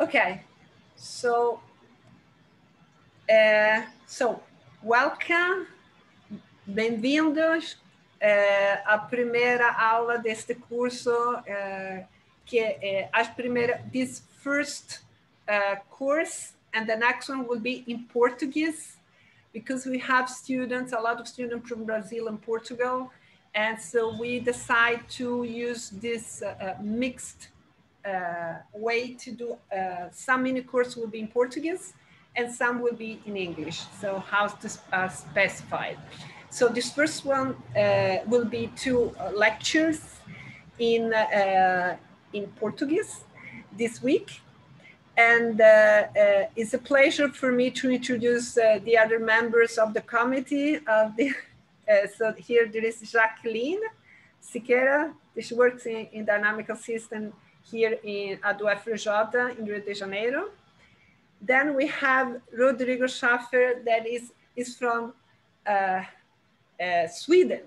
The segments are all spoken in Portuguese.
Okay, so uh, so welcome, bem-vindos uh, à primeira aula deste curso uh, que é as primeiras this first course and the next one will be in Portuguese because we have students, a lot of students from Brazil and Portugal, and so we decide to use this mixed uh, way to do uh, some mini course will be in Portuguese and some will be in English. So how to uh, specify. So this first one will be two lectures in in Portuguese this week and uh, uh, it's a pleasure for me to introduce uh, the other members of the committee. Of the, so here there is Jacqueline Siqueira, she works in, in dynamical system here in, at UFRJ in Rio de Janeiro. Then we have Rodrigo Schaffer that is, is from uh, uh, Sweden,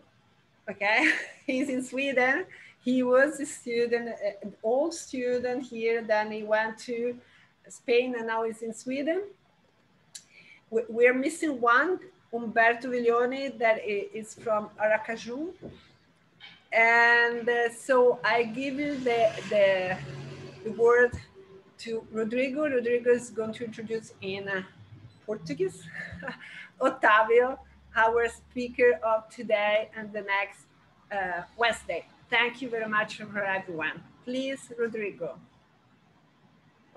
okay? He's in Sweden. He was a student, an uh, old student here, then he went to Spain and now he's in Sweden. We're missing one, Umberto Villone, that is from Aracaju. And uh, so I give you the, the, the, word to Rodrigo. Rodrigo is going to introduce in uh, Portuguese. Otávio, our speaker of today and the next uh, Wednesday. Thank you very much for everyone. Please, Rodrigo.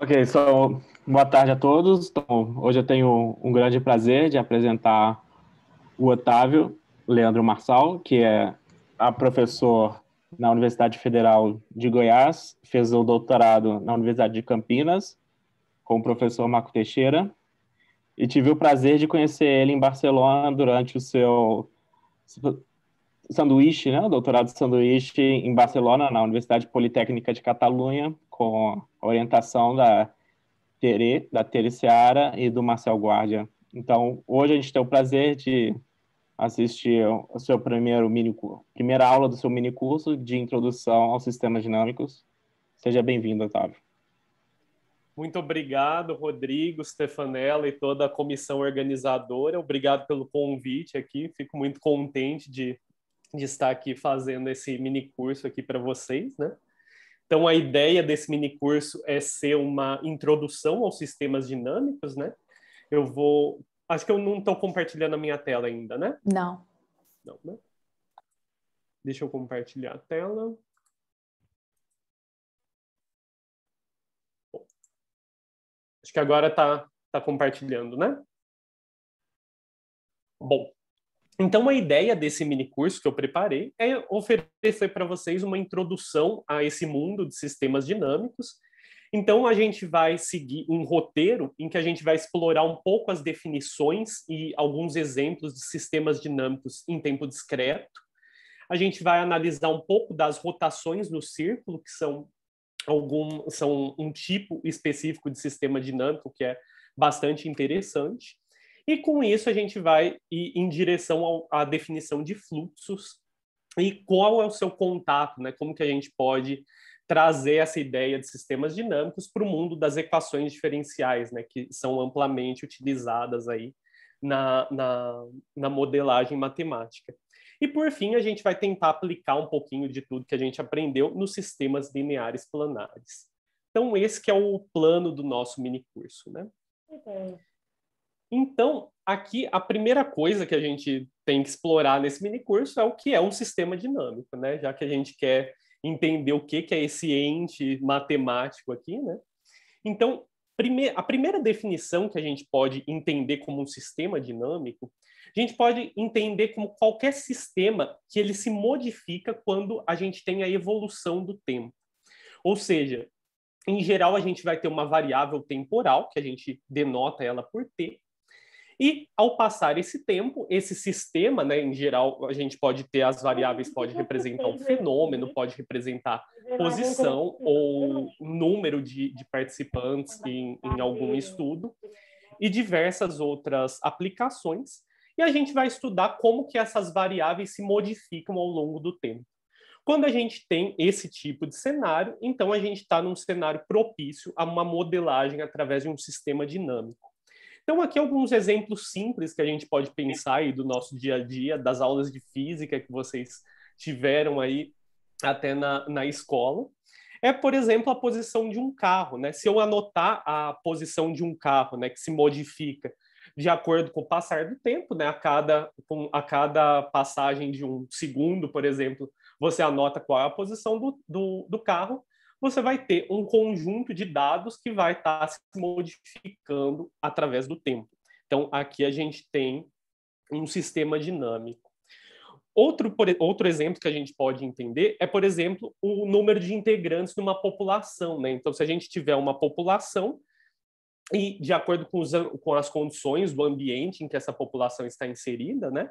Ok, so, boa tarde a todos. Então, hoje eu tenho um grande prazer de apresentar o Otávio Leandro Marçal, que é a professor na Universidade Federal de Goiás, fez o doutorado na Universidade de Campinas, com o professor Marco Teixeira, e tive o prazer de conhecer ele em Barcelona durante o seu sanduíche, né, o doutorado de sanduíche em Barcelona, na Universidade Politécnica de Catalunha, com a orientação da Tere, da Tere Seara e do Marcel Guardia. Então, hoje a gente tem o prazer de assistir o seu primeiro mini primeira aula do seu mini curso de introdução aos sistemas dinâmicos. Seja bem-vindo, Otávio. Muito obrigado, Rodrigo, Stefanella e toda a comissão organizadora. Obrigado pelo convite aqui. Fico muito contente de, de estar aqui fazendo esse mini curso aqui para vocês, né? Então, a ideia desse mini curso é ser uma introdução aos sistemas dinâmicos, né? Eu vou Acho que eu não estou compartilhando a minha tela ainda, né? Não. Não, né? Deixa eu compartilhar a tela. Bom, acho que agora está tá compartilhando, né? Bom, então a ideia desse mini curso que eu preparei é oferecer para vocês uma introdução a esse mundo de sistemas dinâmicos então, a gente vai seguir um roteiro em que a gente vai explorar um pouco as definições e alguns exemplos de sistemas dinâmicos em tempo discreto. A gente vai analisar um pouco das rotações no círculo, que são, algum, são um tipo específico de sistema dinâmico que é bastante interessante. E com isso, a gente vai ir em direção ao, à definição de fluxos e qual é o seu contato, né? como que a gente pode trazer essa ideia de sistemas dinâmicos para o mundo das equações diferenciais, né, que são amplamente utilizadas aí na, na, na modelagem matemática. E por fim, a gente vai tentar aplicar um pouquinho de tudo que a gente aprendeu nos sistemas lineares planares. Então, esse que é o plano do nosso mini curso, né? Então, aqui a primeira coisa que a gente tem que explorar nesse mini curso é o que é um sistema dinâmico, né? Já que a gente quer entender o que, que é esse ente matemático aqui, né? Então, a primeira definição que a gente pode entender como um sistema dinâmico, a gente pode entender como qualquer sistema que ele se modifica quando a gente tem a evolução do tempo. Ou seja, em geral a gente vai ter uma variável temporal, que a gente denota ela por t, e ao passar esse tempo, esse sistema, né, em geral, a gente pode ter as variáveis, pode representar um fenômeno, pode representar posição ou número de, de participantes em, em algum estudo e diversas outras aplicações. E a gente vai estudar como que essas variáveis se modificam ao longo do tempo. Quando a gente tem esse tipo de cenário, então a gente está num cenário propício a uma modelagem através de um sistema dinâmico. Então, aqui alguns exemplos simples que a gente pode pensar aí do nosso dia a dia, das aulas de física que vocês tiveram aí até na, na escola. É, por exemplo, a posição de um carro, né? Se eu anotar a posição de um carro, né, que se modifica de acordo com o passar do tempo, né? A cada, com, a cada passagem de um segundo, por exemplo, você anota qual é a posição do, do, do carro você vai ter um conjunto de dados que vai estar tá se modificando através do tempo. Então, aqui a gente tem um sistema dinâmico. Outro, por, outro exemplo que a gente pode entender é, por exemplo, o número de integrantes de uma população. Né? Então, se a gente tiver uma população, e de acordo com, os, com, as condições do ambiente em que essa população está inserida, né,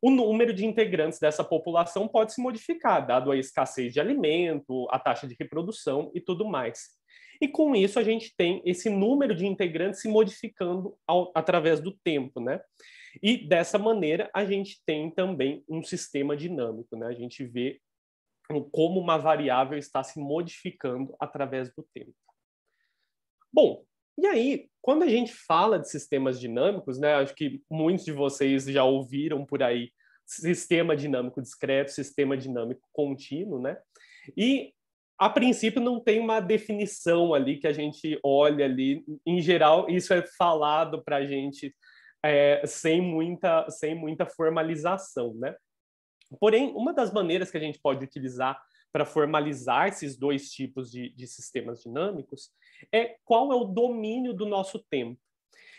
o número de integrantes dessa população pode se modificar, dado a escassez de alimento, a taxa de reprodução e tudo mais. E com isso a gente tem esse número de integrantes se modificando ao, através do tempo, né? E dessa maneira a gente tem também um sistema dinâmico, né? A gente vê como uma variável está se modificando através do tempo. Bom, e aí, quando a gente fala de sistemas dinâmicos, né, acho que muitos de vocês já ouviram por aí sistema dinâmico discreto, sistema dinâmico contínuo, né? E a princípio não tem uma definição ali que a gente olha ali. Em geral, isso é falado para a gente é, sem, muita, sem muita formalização, né? Porém, uma das maneiras que a gente pode utilizar para formalizar esses dois tipos de, de sistemas dinâmicos é qual é o domínio do nosso tempo.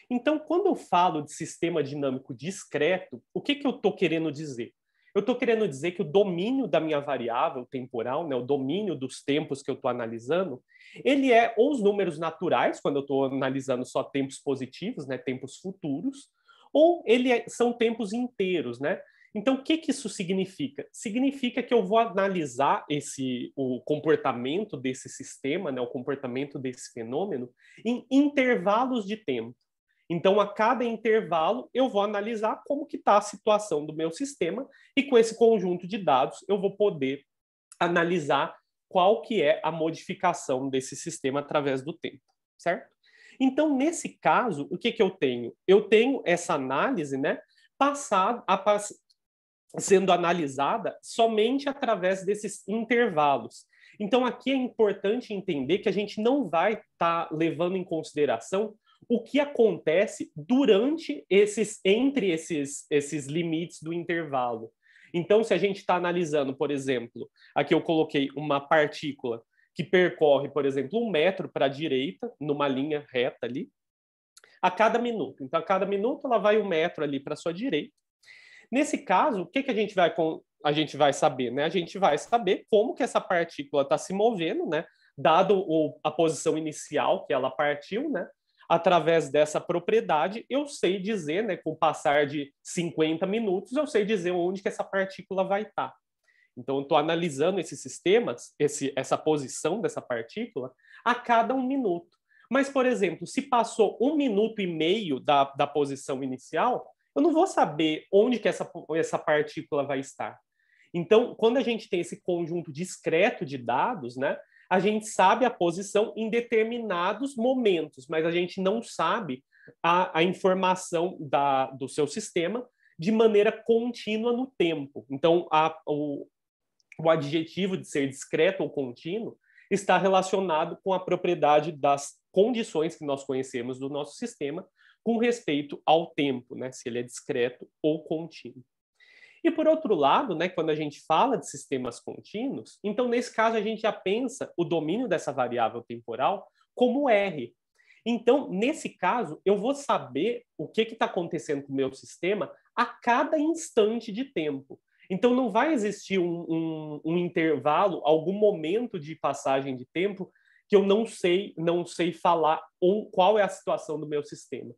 Então, quando eu falo de sistema dinâmico discreto, o que, que eu estou querendo dizer? Eu estou querendo dizer que o domínio da minha variável temporal, né, o domínio dos tempos que eu estou analisando, ele é ou os números naturais, quando eu estou analisando só tempos positivos, né, tempos futuros, ou ele é, são tempos inteiros, né? Então, o que, que isso significa? Significa que eu vou analisar esse, o comportamento desse sistema, né, o comportamento desse fenômeno, em intervalos de tempo. Então, a cada intervalo, eu vou analisar como que está a situação do meu sistema e com esse conjunto de dados, eu vou poder analisar qual que é a modificação desse sistema através do tempo, certo? Então, nesse caso, o que, que eu tenho? Eu tenho essa análise, né, passado, a, sendo analisada somente através desses intervalos. Então, aqui é importante entender que a gente não vai estar tá levando em consideração o que acontece durante esses, entre esses, esses limites do intervalo. Então, se a gente está analisando, por exemplo, aqui eu coloquei uma partícula que percorre, por exemplo, um metro para a direita, numa linha reta ali, a cada minuto. Então, a cada minuto ela vai um metro ali para a sua direita, Nesse caso, o que, que a gente vai com, a gente vai saber, né? A gente vai saber como que essa partícula está se movendo, né? Dado o, a posição inicial que ela partiu, né? Através dessa propriedade, eu sei dizer, né? Com o passar de 50 minutos, eu sei dizer onde que essa partícula vai estar. Tá. Então, eu estou analisando esses sistemas, esse, essa posição dessa partícula, a cada um minuto. Mas, por exemplo, se passou um minuto e meio da, da posição inicial, eu não vou saber onde que essa, essa partícula vai estar. Então, quando a gente tem esse conjunto discreto de dados, né, a gente sabe a posição em determinados momentos, mas a gente não sabe a, a informação da, do seu sistema de maneira contínua no tempo. Então, a, o, o adjetivo de ser discreto ou contínuo está relacionado com a propriedade das condições que nós conhecemos do nosso sistema, com respeito ao tempo, né, se ele é discreto ou contínuo. E por outro lado, né, quando a gente fala de sistemas contínuos, então nesse caso a gente já pensa o domínio dessa variável temporal como R. Então, nesse caso, eu vou saber o que está acontecendo com o meu sistema a cada instante de tempo. Então, não vai existir um, um, um intervalo, algum momento de passagem de tempo que eu não sei, não sei falar ou qual é a situação do meu sistema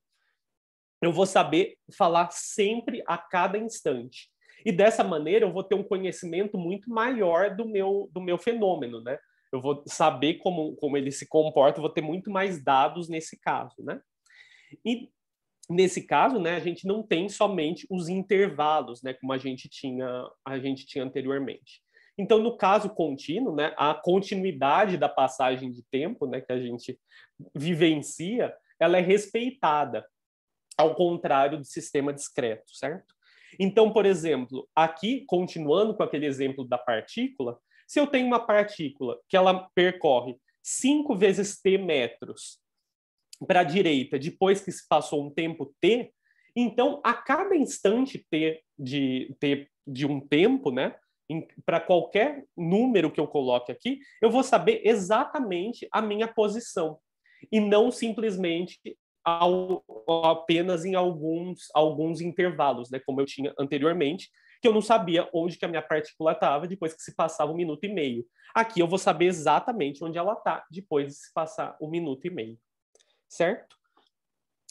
eu vou saber falar sempre a cada instante. E dessa maneira eu vou ter um conhecimento muito maior do meu, do meu fenômeno, né? Eu vou saber como, como ele se comporta, vou ter muito mais dados nesse caso, né? E nesse caso, né, a gente não tem somente os intervalos, né, como a gente tinha, a gente tinha anteriormente. Então, no caso contínuo, né, a continuidade da passagem de tempo, né, que a gente vivencia, ela é respeitada ao contrário do sistema discreto, certo? Então, por exemplo, aqui, continuando com aquele exemplo da partícula, se eu tenho uma partícula que ela percorre 5 vezes t metros para a direita, depois que se passou um tempo t, então a cada instante t de, t de um tempo, né, para qualquer número que eu coloque aqui, eu vou saber exatamente a minha posição e não simplesmente ao, apenas em alguns, alguns intervalos, né, como eu tinha anteriormente, que eu não sabia onde que a minha partícula estava depois que se passava um minuto e meio. Aqui eu vou saber exatamente onde ela está depois de se passar um minuto e meio, certo?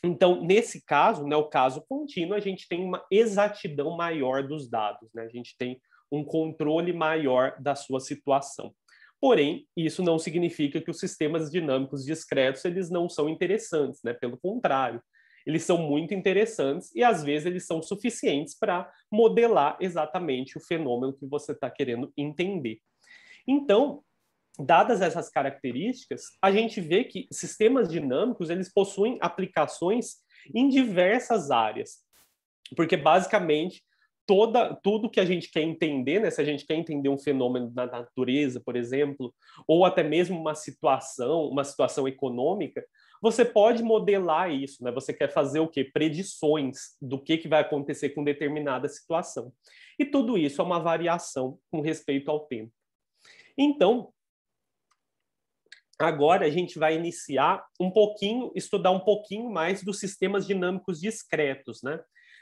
Então, nesse caso, né, o caso contínuo, a gente tem uma exatidão maior dos dados, né? a gente tem um controle maior da sua situação. Porém, isso não significa que os sistemas dinâmicos discretos eles não são interessantes, né? Pelo contrário, eles são muito interessantes e às vezes eles são suficientes para modelar exatamente o fenômeno que você está querendo entender. Então, dadas essas características, a gente vê que sistemas dinâmicos eles possuem aplicações em diversas áreas, porque basicamente toda tudo que a gente quer entender, né? Se a gente quer entender um fenômeno da natureza, por exemplo, ou até mesmo uma situação, uma situação econômica, você pode modelar isso, né? Você quer fazer o quê? Predições do que, que vai acontecer com determinada situação. E tudo isso é uma variação com respeito ao tempo. Então, agora a gente vai iniciar um pouquinho, estudar um pouquinho mais dos sistemas dinâmicos discretos, né?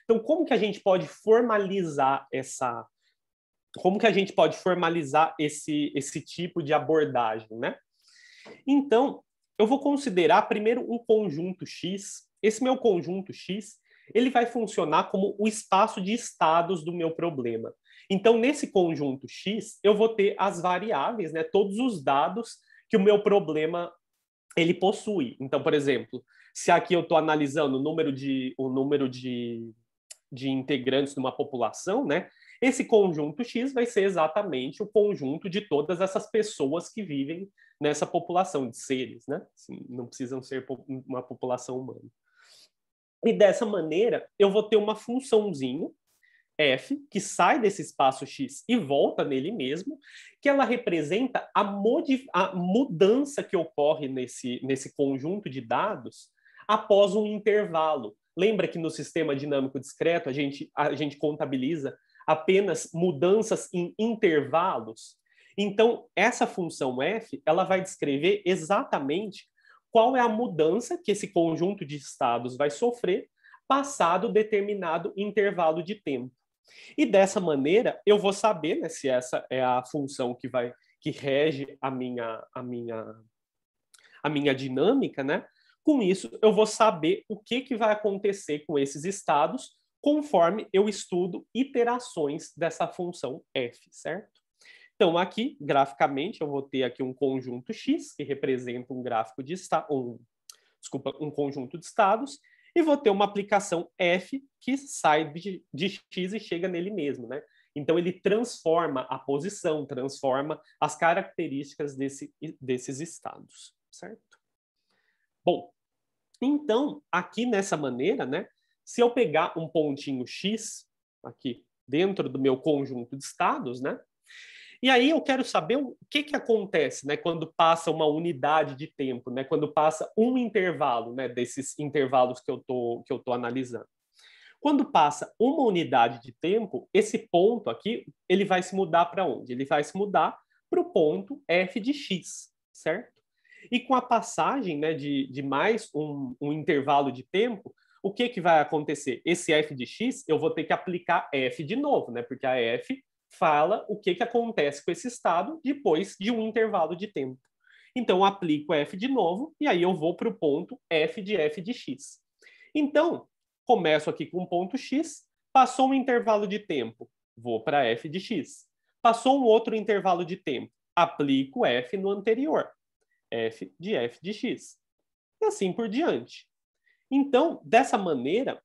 Então, como que a gente pode formalizar essa como que a gente pode formalizar esse esse tipo de abordagem, né? Então, eu vou considerar primeiro um conjunto X. Esse meu conjunto X, ele vai funcionar como o espaço de estados do meu problema. Então, nesse conjunto X, eu vou ter as variáveis, né, todos os dados que o meu problema ele possui. Então, por exemplo, se aqui eu estou analisando o número de o número de de integrantes de uma população, né? Esse conjunto X vai ser exatamente o conjunto de todas essas pessoas que vivem nessa população de seres, né? Assim, não precisam ser uma população humana. E dessa maneira, eu vou ter uma funçãozinha f que sai desse espaço x e volta nele mesmo, que ela representa a, a mudança que ocorre nesse, nesse conjunto de dados após um intervalo Lembra que no sistema dinâmico discreto a gente, a gente contabiliza apenas mudanças em intervalos? Então, essa função f ela vai descrever exatamente qual é a mudança que esse conjunto de estados vai sofrer passado determinado intervalo de tempo. E dessa maneira, eu vou saber né, se essa é a função que vai que rege a minha a minha a minha dinâmica, né? Com isso, eu vou saber o que, que vai acontecer com esses estados conforme eu estudo iterações dessa função f, certo? Então, aqui, graficamente, eu vou ter aqui um conjunto X, que representa um gráfico de estado, um, desculpa, um conjunto de estados, e vou ter uma aplicação f que sai de, de X e chega nele mesmo, né? Então, ele transforma a posição, transforma as características desse, desses estados, certo? Bom, então, aqui nessa maneira, né, se eu pegar um pontinho X aqui dentro do meu conjunto de estados, né, e aí eu quero saber o que, que acontece né, quando passa uma unidade de tempo, né, quando passa um intervalo né, desses intervalos que eu tô, que estou analisando. Quando passa uma unidade de tempo, esse ponto aqui ele vai se mudar para onde? Ele vai se mudar para o ponto f de x, certo? E com a passagem né, de, de mais um, um intervalo de tempo, o que, que vai acontecer? Esse f de x, eu vou ter que aplicar f de novo, né? Porque a f fala o que, que acontece com esse estado depois de um intervalo de tempo. Então, eu aplico f de novo e aí eu vou para o ponto f de f de x. Então, começo aqui com um ponto x, passou um intervalo de tempo, vou para f de x. Passou um outro intervalo de tempo, aplico f no anterior f de f de x. E assim por diante. Então, dessa maneira,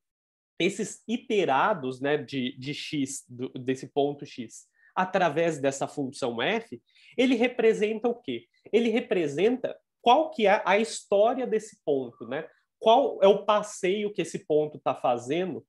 esses iterados né, de, de x, do, desse ponto x, através dessa função f, ele representa o quê? Ele representa qual que é a história desse ponto, né? Qual é o passeio que esse ponto está fazendo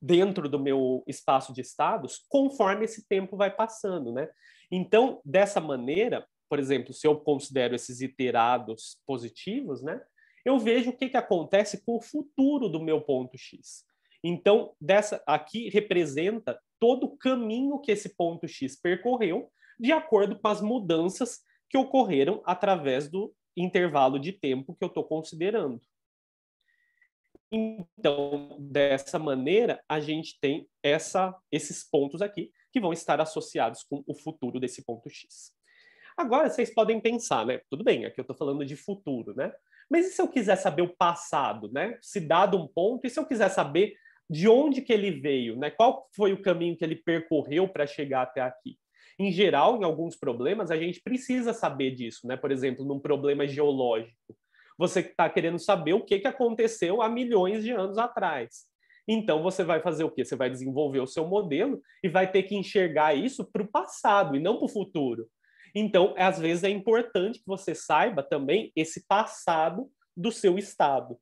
dentro do meu espaço de estados, conforme esse tempo vai passando, né? Então, dessa maneira, por exemplo, se eu considero esses iterados positivos, né, eu vejo o que, que acontece com o futuro do meu ponto X. Então, dessa aqui representa todo o caminho que esse ponto X percorreu, de acordo com as mudanças que ocorreram através do intervalo de tempo que eu estou considerando. Então, dessa maneira, a gente tem essa, esses pontos aqui que vão estar associados com o futuro desse ponto X. Agora vocês podem pensar, né? Tudo bem, aqui eu estou falando de futuro, né? Mas e se eu quiser saber o passado, né? Se dado um ponto, e se eu quiser saber de onde que ele veio, né? Qual foi o caminho que ele percorreu para chegar até aqui? Em geral, em alguns problemas, a gente precisa saber disso, né? Por exemplo, num problema geológico, você está querendo saber o que, que aconteceu há milhões de anos atrás. Então, você vai fazer o quê? Você vai desenvolver o seu modelo e vai ter que enxergar isso para o passado e não para o futuro. Então, às vezes, é importante que você saiba também esse passado do seu Estado.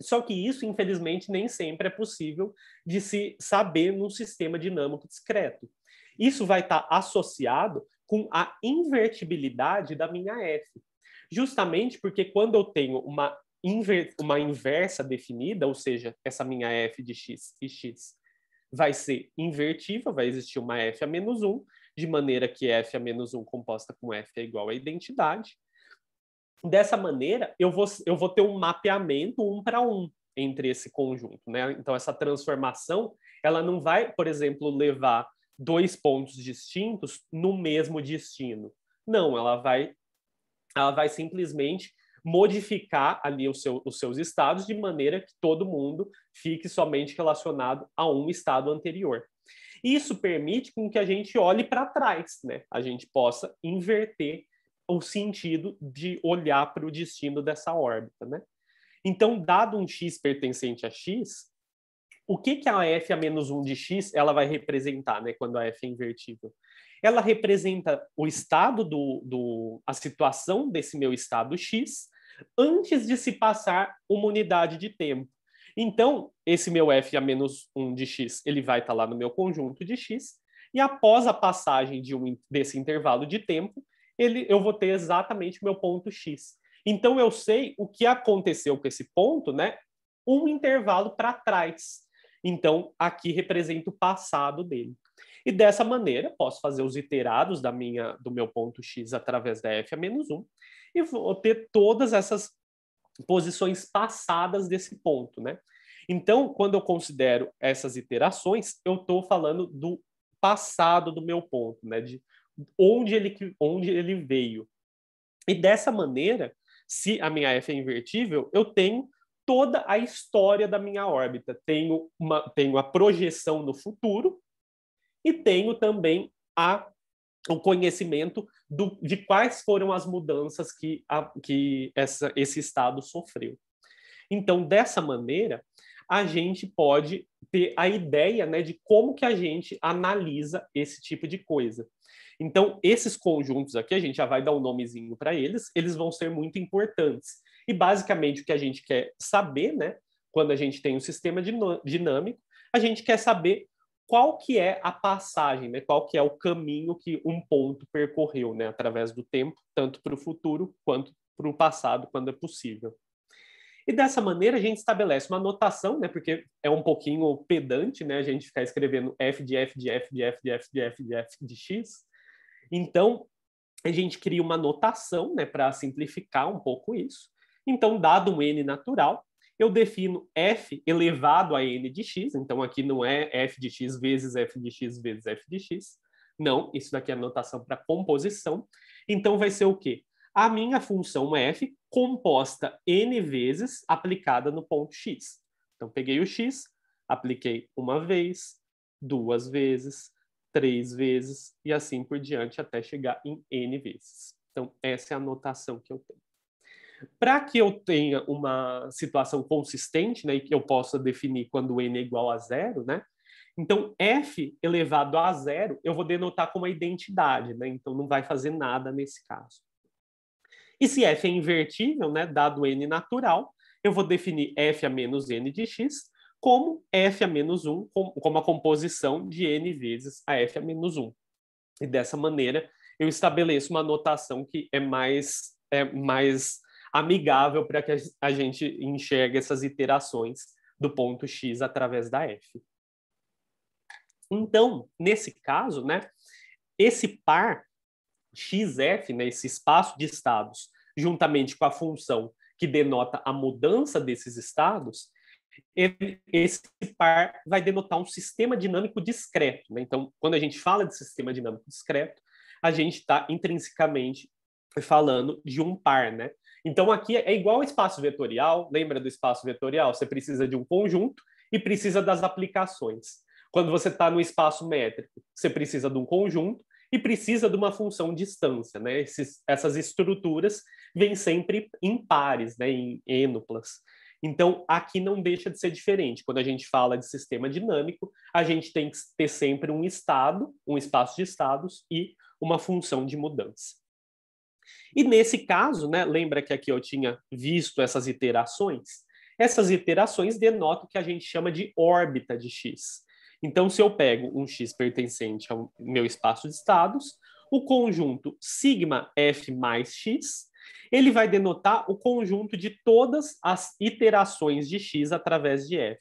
Só que isso, infelizmente, nem sempre é possível de se saber num sistema dinâmico discreto. Isso vai estar tá associado com a invertibilidade da minha F. Justamente porque quando eu tenho uma, inver uma inversa definida, ou seja, essa minha F de x e x vai ser invertível, vai existir uma F a menos 1, de maneira que f a menos 1 composta com f é igual à identidade. Dessa maneira, eu vou, eu vou ter um mapeamento um para um entre esse conjunto. Né? Então, essa transformação ela não vai, por exemplo, levar dois pontos distintos no mesmo destino. Não, ela vai, ela vai simplesmente modificar ali seu, os seus estados de maneira que todo mundo fique somente relacionado a um estado anterior. Isso permite com que a gente olhe para trás, né? A gente possa inverter o sentido de olhar para o destino dessa órbita, né? Então, dado um x pertencente a x, o que que a f a menos 1 de x ela vai representar, né? Quando a f é invertível, ela representa o estado do, do a situação desse meu estado x antes de se passar uma unidade de tempo. Então, esse meu f a menos 1 de x, ele vai estar tá lá no meu conjunto de x, e após a passagem de um, desse intervalo de tempo, ele, eu vou ter exatamente o meu ponto x. Então, eu sei o que aconteceu com esse ponto, né? Um intervalo para trás. Então, aqui representa o passado dele. E dessa maneira, posso fazer os iterados da minha, do meu ponto x através da f a menos 1 e vou ter todas essas posições passadas desse ponto, né? Então, quando eu considero essas iterações, eu estou falando do passado do meu ponto, né? De onde ele, onde ele veio. E dessa maneira, se a minha F é invertível, eu tenho toda a história da minha órbita. Tenho, uma, tenho a projeção no futuro e tenho também a o conhecimento do, de quais foram as mudanças que, a, que essa, esse Estado sofreu. Então, dessa maneira, a gente pode ter a ideia né, de como que a gente analisa esse tipo de coisa. Então, esses conjuntos aqui, a gente já vai dar um nomezinho para eles, eles vão ser muito importantes. E, basicamente, o que a gente quer saber, né, quando a gente tem um sistema dinâmico, a gente quer saber qual que é a passagem, né? qual que é o caminho que um ponto percorreu né? através do tempo, tanto para o futuro quanto para o passado, quando é possível. E dessa maneira a gente estabelece uma notação, né? Porque é um pouquinho pedante, né? A gente ficar escrevendo f de f de f de f de f de f de f de x. Então a gente cria uma notação, né? Para simplificar um pouco isso. Então, dado um n natural, eu defino f elevado a n de x, então aqui não é f de x vezes f de x vezes f de x, não, isso daqui é notação para composição, então vai ser o quê? A minha função é f composta n vezes aplicada no ponto x. Então peguei o x, apliquei uma vez, duas vezes, três vezes e assim por diante até chegar em n vezes. Então essa é a notação que eu tenho. Para que eu tenha uma situação consistente, né, e que eu possa definir quando n é igual a zero, né? Então, f elevado a zero, eu vou denotar como a identidade, né? Então, não vai fazer nada nesse caso. E se f é invertível, né, dado n natural, eu vou definir f a menos n de x como f a menos 1, como a composição de n vezes a f a menos 1. E dessa maneira, eu estabeleço uma notação que é mais, é mais amigável para que a gente enxergue essas iterações do ponto X através da F. Então, nesse caso, né, esse par XF, né, esse espaço de estados, juntamente com a função que denota a mudança desses estados, esse par vai denotar um sistema dinâmico discreto. Né? Então, quando a gente fala de sistema dinâmico discreto, a gente está intrinsecamente falando de um par, né? Então, aqui é igual ao espaço vetorial, lembra do espaço vetorial? Você precisa de um conjunto e precisa das aplicações. Quando você está no espaço métrico, você precisa de um conjunto e precisa de uma função distância, né? Esses, essas estruturas vêm sempre em pares, né? em ênuplas. Então, aqui não deixa de ser diferente. Quando a gente fala de sistema dinâmico, a gente tem que ter sempre um estado, um espaço de estados e uma função de mudança. E nesse caso, né, lembra que aqui eu tinha visto essas iterações? Essas iterações denotam o que a gente chama de órbita de x. Então, se eu pego um x pertencente ao meu espaço de estados, o conjunto sigma f mais x, ele vai denotar o conjunto de todas as iterações de x através de f.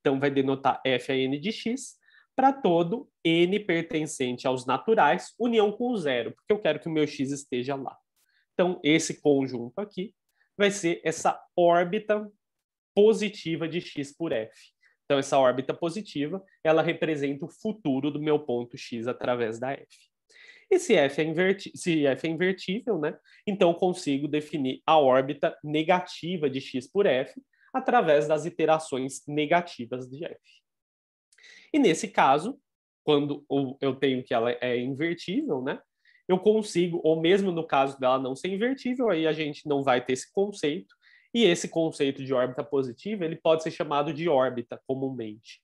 Então, vai denotar f a n de x para todo n pertencente aos naturais, união com zero, porque eu quero que o meu x esteja lá. Então, esse conjunto aqui vai ser essa órbita positiva de x por f. Então, essa órbita positiva, ela representa o futuro do meu ponto x através da f. E se f é, inverti se f é invertível, né? então eu consigo definir a órbita negativa de x por f através das iterações negativas de f. E nesse caso, quando eu tenho que ela é invertível, né? eu consigo, ou mesmo no caso dela não ser invertível, aí a gente não vai ter esse conceito, e esse conceito de órbita positiva, ele pode ser chamado de órbita comumente.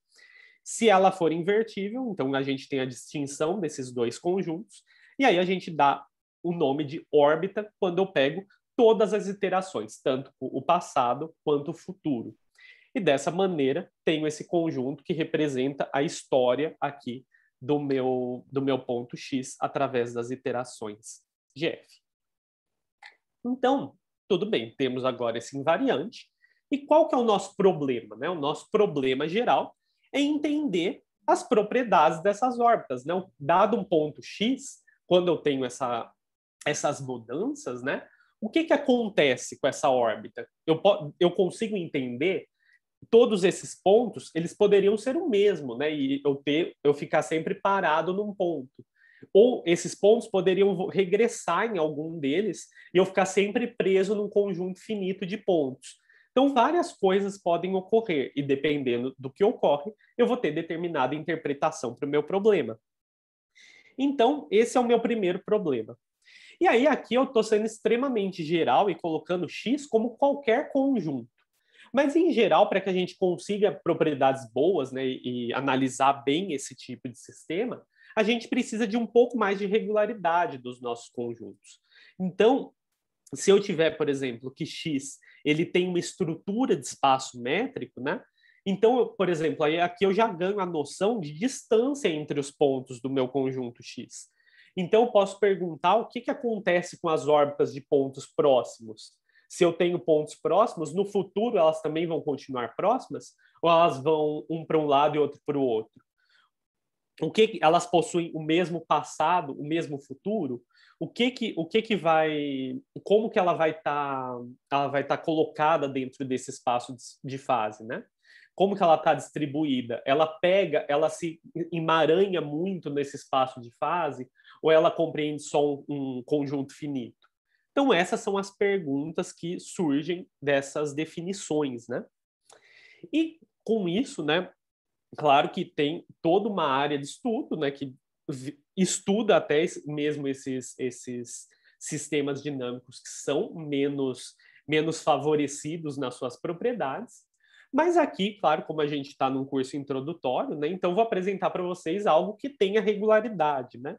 Se ela for invertível, então a gente tem a distinção desses dois conjuntos, e aí a gente dá o nome de órbita quando eu pego todas as iterações, tanto o passado quanto o futuro. E dessa maneira, tenho esse conjunto que representa a história aqui do meu, do meu ponto X através das iterações de F. Então, tudo bem, temos agora esse invariante. E qual que é o nosso problema? Né? O nosso problema geral é entender as propriedades dessas órbitas. Né? Dado um ponto X, quando eu tenho essa, essas mudanças, né? o que, que acontece com essa órbita? Eu, eu consigo entender todos esses pontos eles poderiam ser o mesmo, né? E eu ter, eu ficar sempre parado num ponto. Ou esses pontos poderiam regressar em algum deles e eu ficar sempre preso num conjunto finito de pontos. Então, várias coisas podem ocorrer, e dependendo do que ocorre, eu vou ter determinada interpretação para o meu problema. Então, esse é o meu primeiro problema. E aí, aqui eu estou sendo extremamente geral e colocando X como qualquer conjunto. Mas, em geral, para que a gente consiga propriedades boas né, e, e analisar bem esse tipo de sistema, a gente precisa de um pouco mais de regularidade dos nossos conjuntos. Então, se eu tiver, por exemplo, que x ele tem uma estrutura de espaço métrico, né? Então, eu, por exemplo, aí aqui eu já ganho a noção de distância entre os pontos do meu conjunto x. Então, eu posso perguntar o que, que acontece com as órbitas de pontos próximos se eu tenho pontos próximos, no futuro elas também vão continuar próximas ou elas vão um para um lado e outro para o outro? O que elas possuem o mesmo passado, o mesmo futuro? O que que o que que vai como que ela vai estar tá, ela vai estar tá colocada dentro desse espaço de fase, né? Como que ela está distribuída? Ela pega, ela se emaranha muito nesse espaço de fase ou ela compreende só um, um conjunto finito? Então, essas são as perguntas que surgem dessas definições, né? E com isso, né, claro que tem toda uma área de estudo, né, que estuda até mesmo esses, esses sistemas dinâmicos que são menos, menos favorecidos nas suas propriedades. Mas aqui, claro, como a gente está num curso introdutório, né, então vou apresentar para vocês algo que tenha regularidade, né?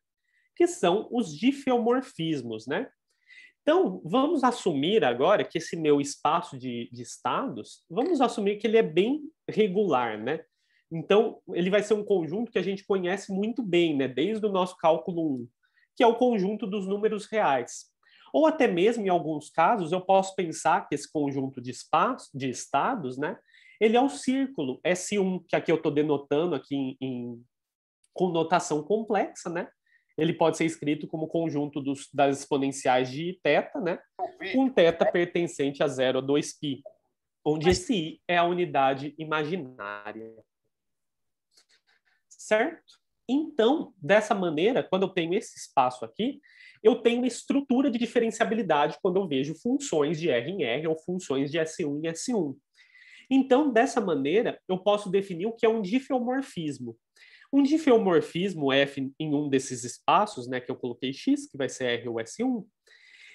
Que são os difiomorfismos, né? Então, vamos assumir agora que esse meu espaço de, de estados, vamos assumir que ele é bem regular, né? Então, ele vai ser um conjunto que a gente conhece muito bem, né? Desde o nosso cálculo 1, que é o conjunto dos números reais. Ou até mesmo, em alguns casos, eu posso pensar que esse conjunto de espaços, de estados, né? Ele é um círculo, S1, que aqui eu estou denotando aqui em, em, com notação complexa, né? ele pode ser escrito como conjunto dos, das exponenciais de θ, né? com θ pertencente a 0 a 2π, onde esse i é a unidade imaginária. Certo? Então, dessa maneira, quando eu tenho esse espaço aqui, eu tenho uma estrutura de diferenciabilidade quando eu vejo funções de R em R ou funções de S1 em S1. Então, dessa maneira, eu posso definir o que é um difiomorfismo. Um difeomorfismo F em um desses espaços, né, que eu coloquei X, que vai ser R ou S1,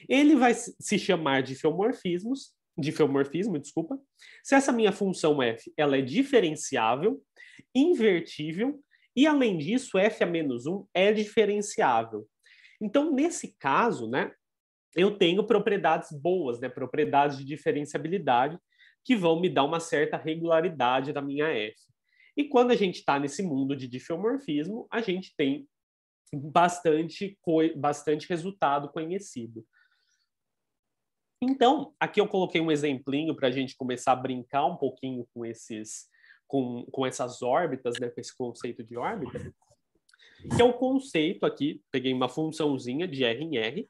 ele vai se chamar difeomorfismos, difeomorfismo, desculpa, se essa minha função F ela é diferenciável, invertível, e além disso, F a menos 1 é diferenciável. Então, nesse caso, né, eu tenho propriedades boas, né, propriedades de diferenciabilidade, que vão me dar uma certa regularidade da minha F. E quando a gente está nesse mundo de difeomorfismo, a gente tem bastante, bastante resultado conhecido. Então, aqui eu coloquei um exemplinho para a gente começar a brincar um pouquinho com esses, com, com essas órbitas, né, com esse conceito de órbita, que é o um conceito aqui, peguei uma funçãozinha de R em R,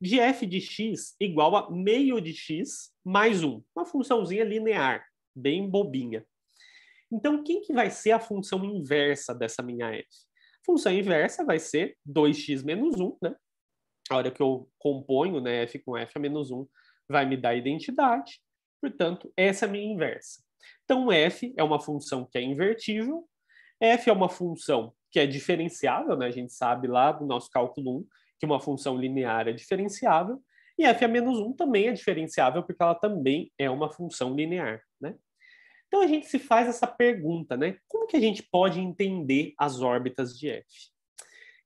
de f de x igual a meio de x mais 1, uma funçãozinha linear, bem bobinha. Então, quem que vai ser a função inversa dessa minha f? Função inversa vai ser 2x menos 1, né? A hora que eu componho né, f com f a menos 1 vai me dar identidade. Portanto, essa é a minha inversa. Então, f é uma função que é invertível, f é uma função que é diferenciável, né? A gente sabe lá do nosso cálculo 1 que uma função linear é diferenciável, e f a menos 1 também é diferenciável porque ela também é uma função linear, né? Então a gente se faz essa pergunta, né? Como que a gente pode entender as órbitas de F?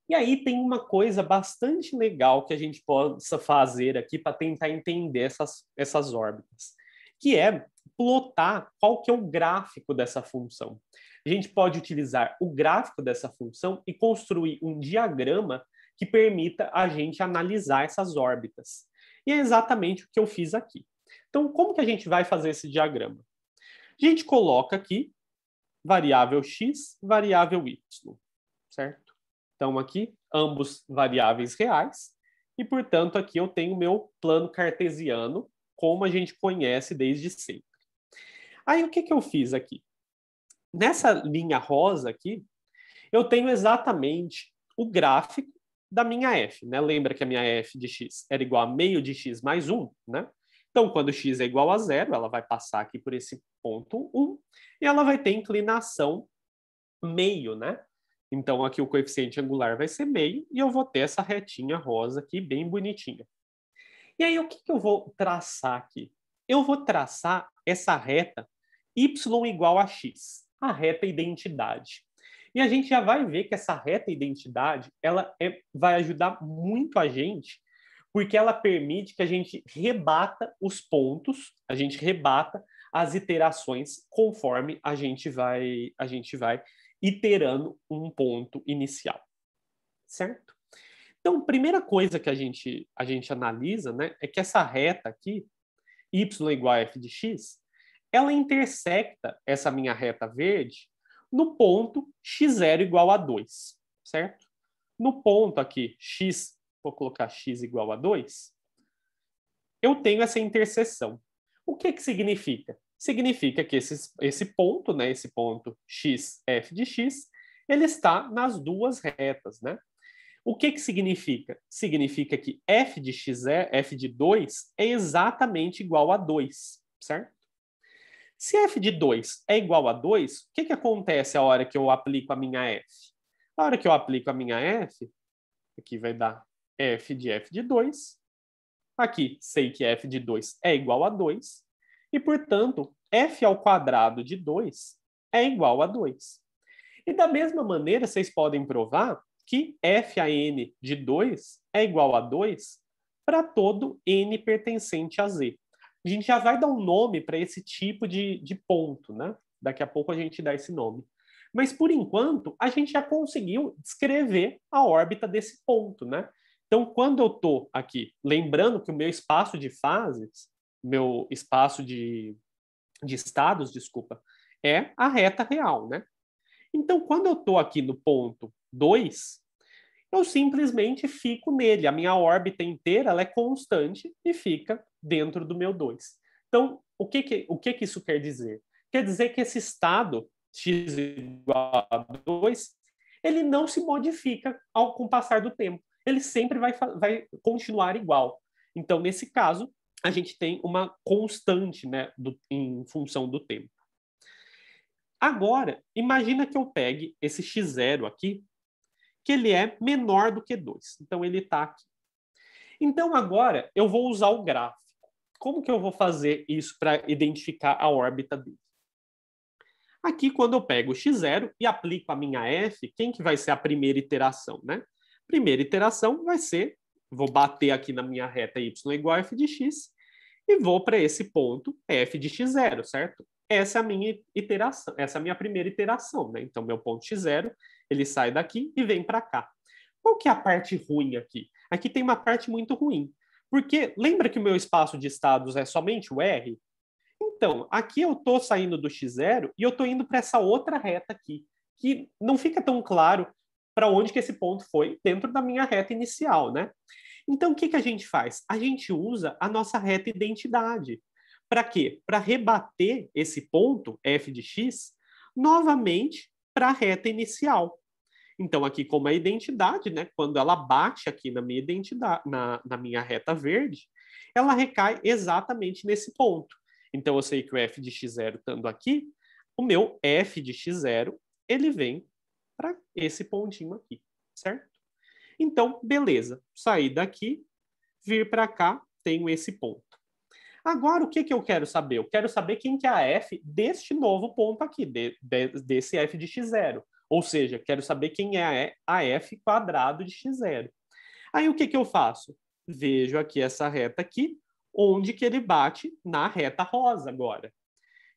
E aí tem uma coisa bastante legal que a gente possa fazer aqui para tentar entender essas, essas órbitas, que é plotar qual que é o gráfico dessa função. A gente pode utilizar o gráfico dessa função e construir um diagrama que permita a gente analisar essas órbitas. E é exatamente o que eu fiz aqui. Então, como que a gente vai fazer esse diagrama? A gente coloca aqui variável x, variável y, certo? Então, aqui, ambos variáveis reais, e, portanto, aqui eu tenho meu plano cartesiano, como a gente conhece desde sempre. Aí, o que, que eu fiz aqui? Nessa linha rosa aqui, eu tenho exatamente o gráfico da minha f, né? Lembra que a minha f de x era igual a meio de x mais 1, né? Então, quando x é igual a zero, ela vai passar aqui por esse ponto 1 e ela vai ter inclinação meio, né? Então, aqui o coeficiente angular vai ser meio e eu vou ter essa retinha rosa aqui bem bonitinha. E aí, o que, que eu vou traçar aqui? Eu vou traçar essa reta y igual a x, a reta identidade. E a gente já vai ver que essa reta identidade ela é, vai ajudar muito a gente porque ela permite que a gente rebata os pontos, a gente rebata as iterações conforme a gente vai a gente vai iterando um ponto inicial. Certo? Então, primeira coisa que a gente a gente analisa, né, é que essa reta aqui y igual a f de x, ela intersecta essa minha reta verde no ponto x0 igual a 2, certo? No ponto aqui, x vou colocar x igual a 2, eu tenho essa interseção. O que, que significa? Significa que esse, esse ponto, né, esse ponto x, f de x, ele está nas duas retas, né? O que, que significa? Significa que f de x é, f de 2 é exatamente igual a 2, certo? Se f de 2 é igual a 2, o que, que acontece a hora que eu aplico a minha f? A hora que eu aplico a minha f, aqui vai dar f de f de 2. Aqui, sei que f de 2 é igual a 2. E, portanto, f ao quadrado de 2 é igual a 2. E da mesma maneira, vocês podem provar que f a n de 2 é igual a 2 para todo n pertencente a z. A gente já vai dar um nome para esse tipo de, de ponto, né? Daqui a pouco a gente dá esse nome. Mas, por enquanto, a gente já conseguiu descrever a órbita desse ponto, né? Então, quando eu estou aqui, lembrando que o meu espaço de fases, meu espaço de, de estados, desculpa, é a reta real, né? Então, quando eu estou aqui no ponto 2, eu simplesmente fico nele. A minha órbita inteira ela é constante e fica dentro do meu 2. Então, o que que, o que que isso quer dizer? Quer dizer que esse estado x igual a 2, ele não se modifica ao, com o passar do tempo ele sempre vai, vai continuar igual. Então, nesse caso, a gente tem uma constante né, do, em função do tempo. Agora, imagina que eu pegue esse x0 aqui, que ele é menor do que 2. Então, ele está aqui. Então, agora, eu vou usar o gráfico. Como que eu vou fazer isso para identificar a órbita dele? Aqui, quando eu pego o x0 e aplico a minha f, quem que vai ser a primeira iteração, né? Primeira iteração vai ser, vou bater aqui na minha reta y igual a f de x, e vou para esse ponto f de x0, certo? Essa é a minha iteração, essa é a minha primeira iteração, né? Então, meu ponto x0, ele sai daqui e vem para cá. Qual que é a parte ruim aqui? Aqui tem uma parte muito ruim, porque lembra que o meu espaço de estados é somente o R? Então, aqui eu estou saindo do x0 e eu estou indo para essa outra reta aqui, que não fica tão claro para onde que esse ponto foi dentro da minha reta inicial, né? Então, o que, que a gente faz? A gente usa a nossa reta identidade. Para quê? Para rebater esse ponto, f de x, novamente para a reta inicial. Então, aqui como a identidade, né, quando ela bate aqui na minha identidade, na, na minha reta verde, ela recai exatamente nesse ponto. Então, eu sei que o f de x0 estando aqui, o meu f de x0 ele vem para esse pontinho aqui, certo? Então, beleza. Saí daqui, vir para cá, tenho esse ponto. Agora, o que, que eu quero saber? Eu quero saber quem que é a f deste novo ponto aqui, de, de, desse f de x0. Ou seja, quero saber quem é a, a f quadrado de x0. Aí, o que, que eu faço? Vejo aqui essa reta aqui, onde que ele bate na reta rosa agora.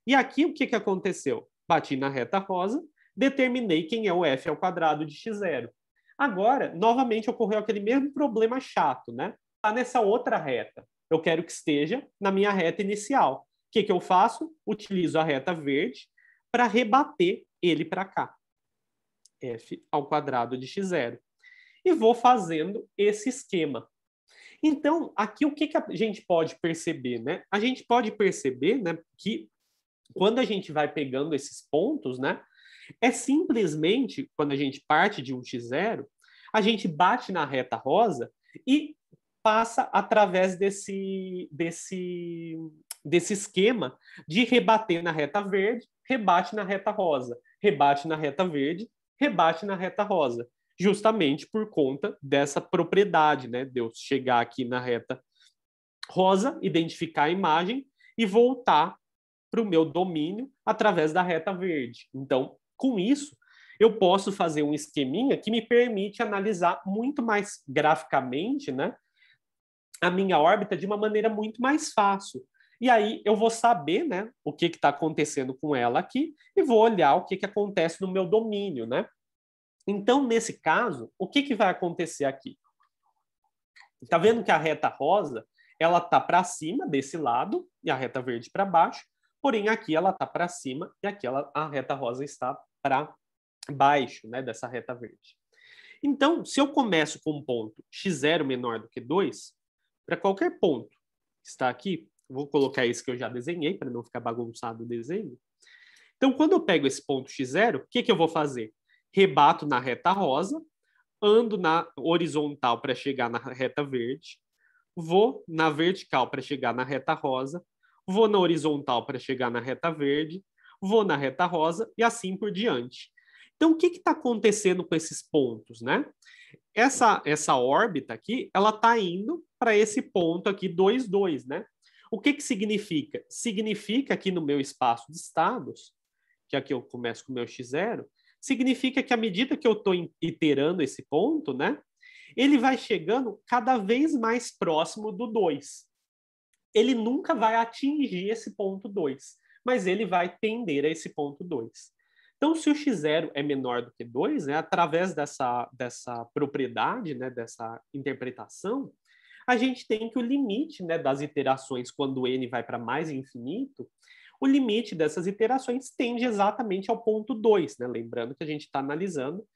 E aqui, o que, que aconteceu? Bati na reta rosa, determinei quem é o f ao quadrado de x0. Agora, novamente ocorreu aquele mesmo problema chato, né? Está nessa outra reta. Eu quero que esteja na minha reta inicial. O que, que eu faço? Utilizo a reta verde para rebater ele para cá. f ao quadrado de x0. E vou fazendo esse esquema. Então, aqui o que, que a gente pode perceber, né? A gente pode perceber né, que quando a gente vai pegando esses pontos, né? É simplesmente quando a gente parte de um x0, a gente bate na reta rosa e passa através desse, desse, desse esquema de rebater na reta verde, rebate na reta rosa, rebate na reta verde, rebate na reta rosa, justamente por conta dessa propriedade, né? De eu chegar aqui na reta rosa, identificar a imagem e voltar para o meu domínio através da reta verde. Então, com isso, eu posso fazer um esqueminha que me permite analisar muito mais graficamente, né? A minha órbita de uma maneira muito mais fácil. E aí eu vou saber, né, o que está acontecendo com ela aqui e vou olhar o que, que acontece no meu domínio, né? Então, nesse caso, o que, que vai acontecer aqui? está vendo que a reta rosa ela tá para cima desse lado e a reta verde para baixo, porém aqui ela tá para cima e aqui ela, a reta rosa está para baixo né, dessa reta verde. Então, se eu começo com um ponto x0 menor do que 2, para qualquer ponto que está aqui, vou colocar esse que eu já desenhei para não ficar bagunçado o desenho. Então, quando eu pego esse ponto x0, o que, que eu vou fazer? Rebato na reta rosa, ando na horizontal para chegar na reta verde, vou na vertical para chegar na reta rosa, vou na horizontal para chegar na reta verde, vou na reta rosa e assim por diante. Então, o que está acontecendo com esses pontos, né? Essa, essa órbita aqui, ela está indo para esse ponto aqui, 2, 2, né? O que, que significa? Significa aqui no meu espaço de estados, que aqui eu começo com o meu x0, significa que à medida que eu estou iterando esse ponto, né? Ele vai chegando cada vez mais próximo do 2. Ele nunca vai atingir esse ponto 2 mas ele vai tender a esse ponto 2. Então, se o x0 é menor do que 2, né, através dessa, dessa propriedade, né, dessa interpretação, a gente tem que o limite né, das iterações, quando n vai para mais infinito, o limite dessas iterações tende exatamente ao ponto 2, né? lembrando que a gente está analisando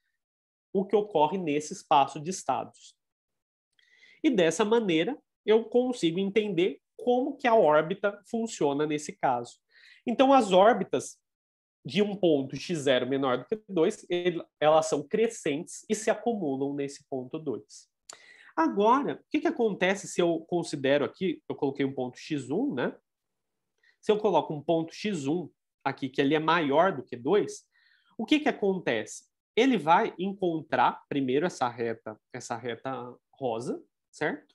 o que ocorre nesse espaço de estados. E dessa maneira, eu consigo entender como que a órbita funciona nesse caso. Então, as órbitas de um ponto x0 menor do que 2, elas são crescentes e se acumulam nesse ponto 2. Agora, o que, que acontece se eu considero aqui, eu coloquei um ponto x1, né? Se eu coloco um ponto x1 aqui, que ele é maior do que 2, o que, que acontece? Ele vai encontrar primeiro essa reta, essa reta rosa, certo?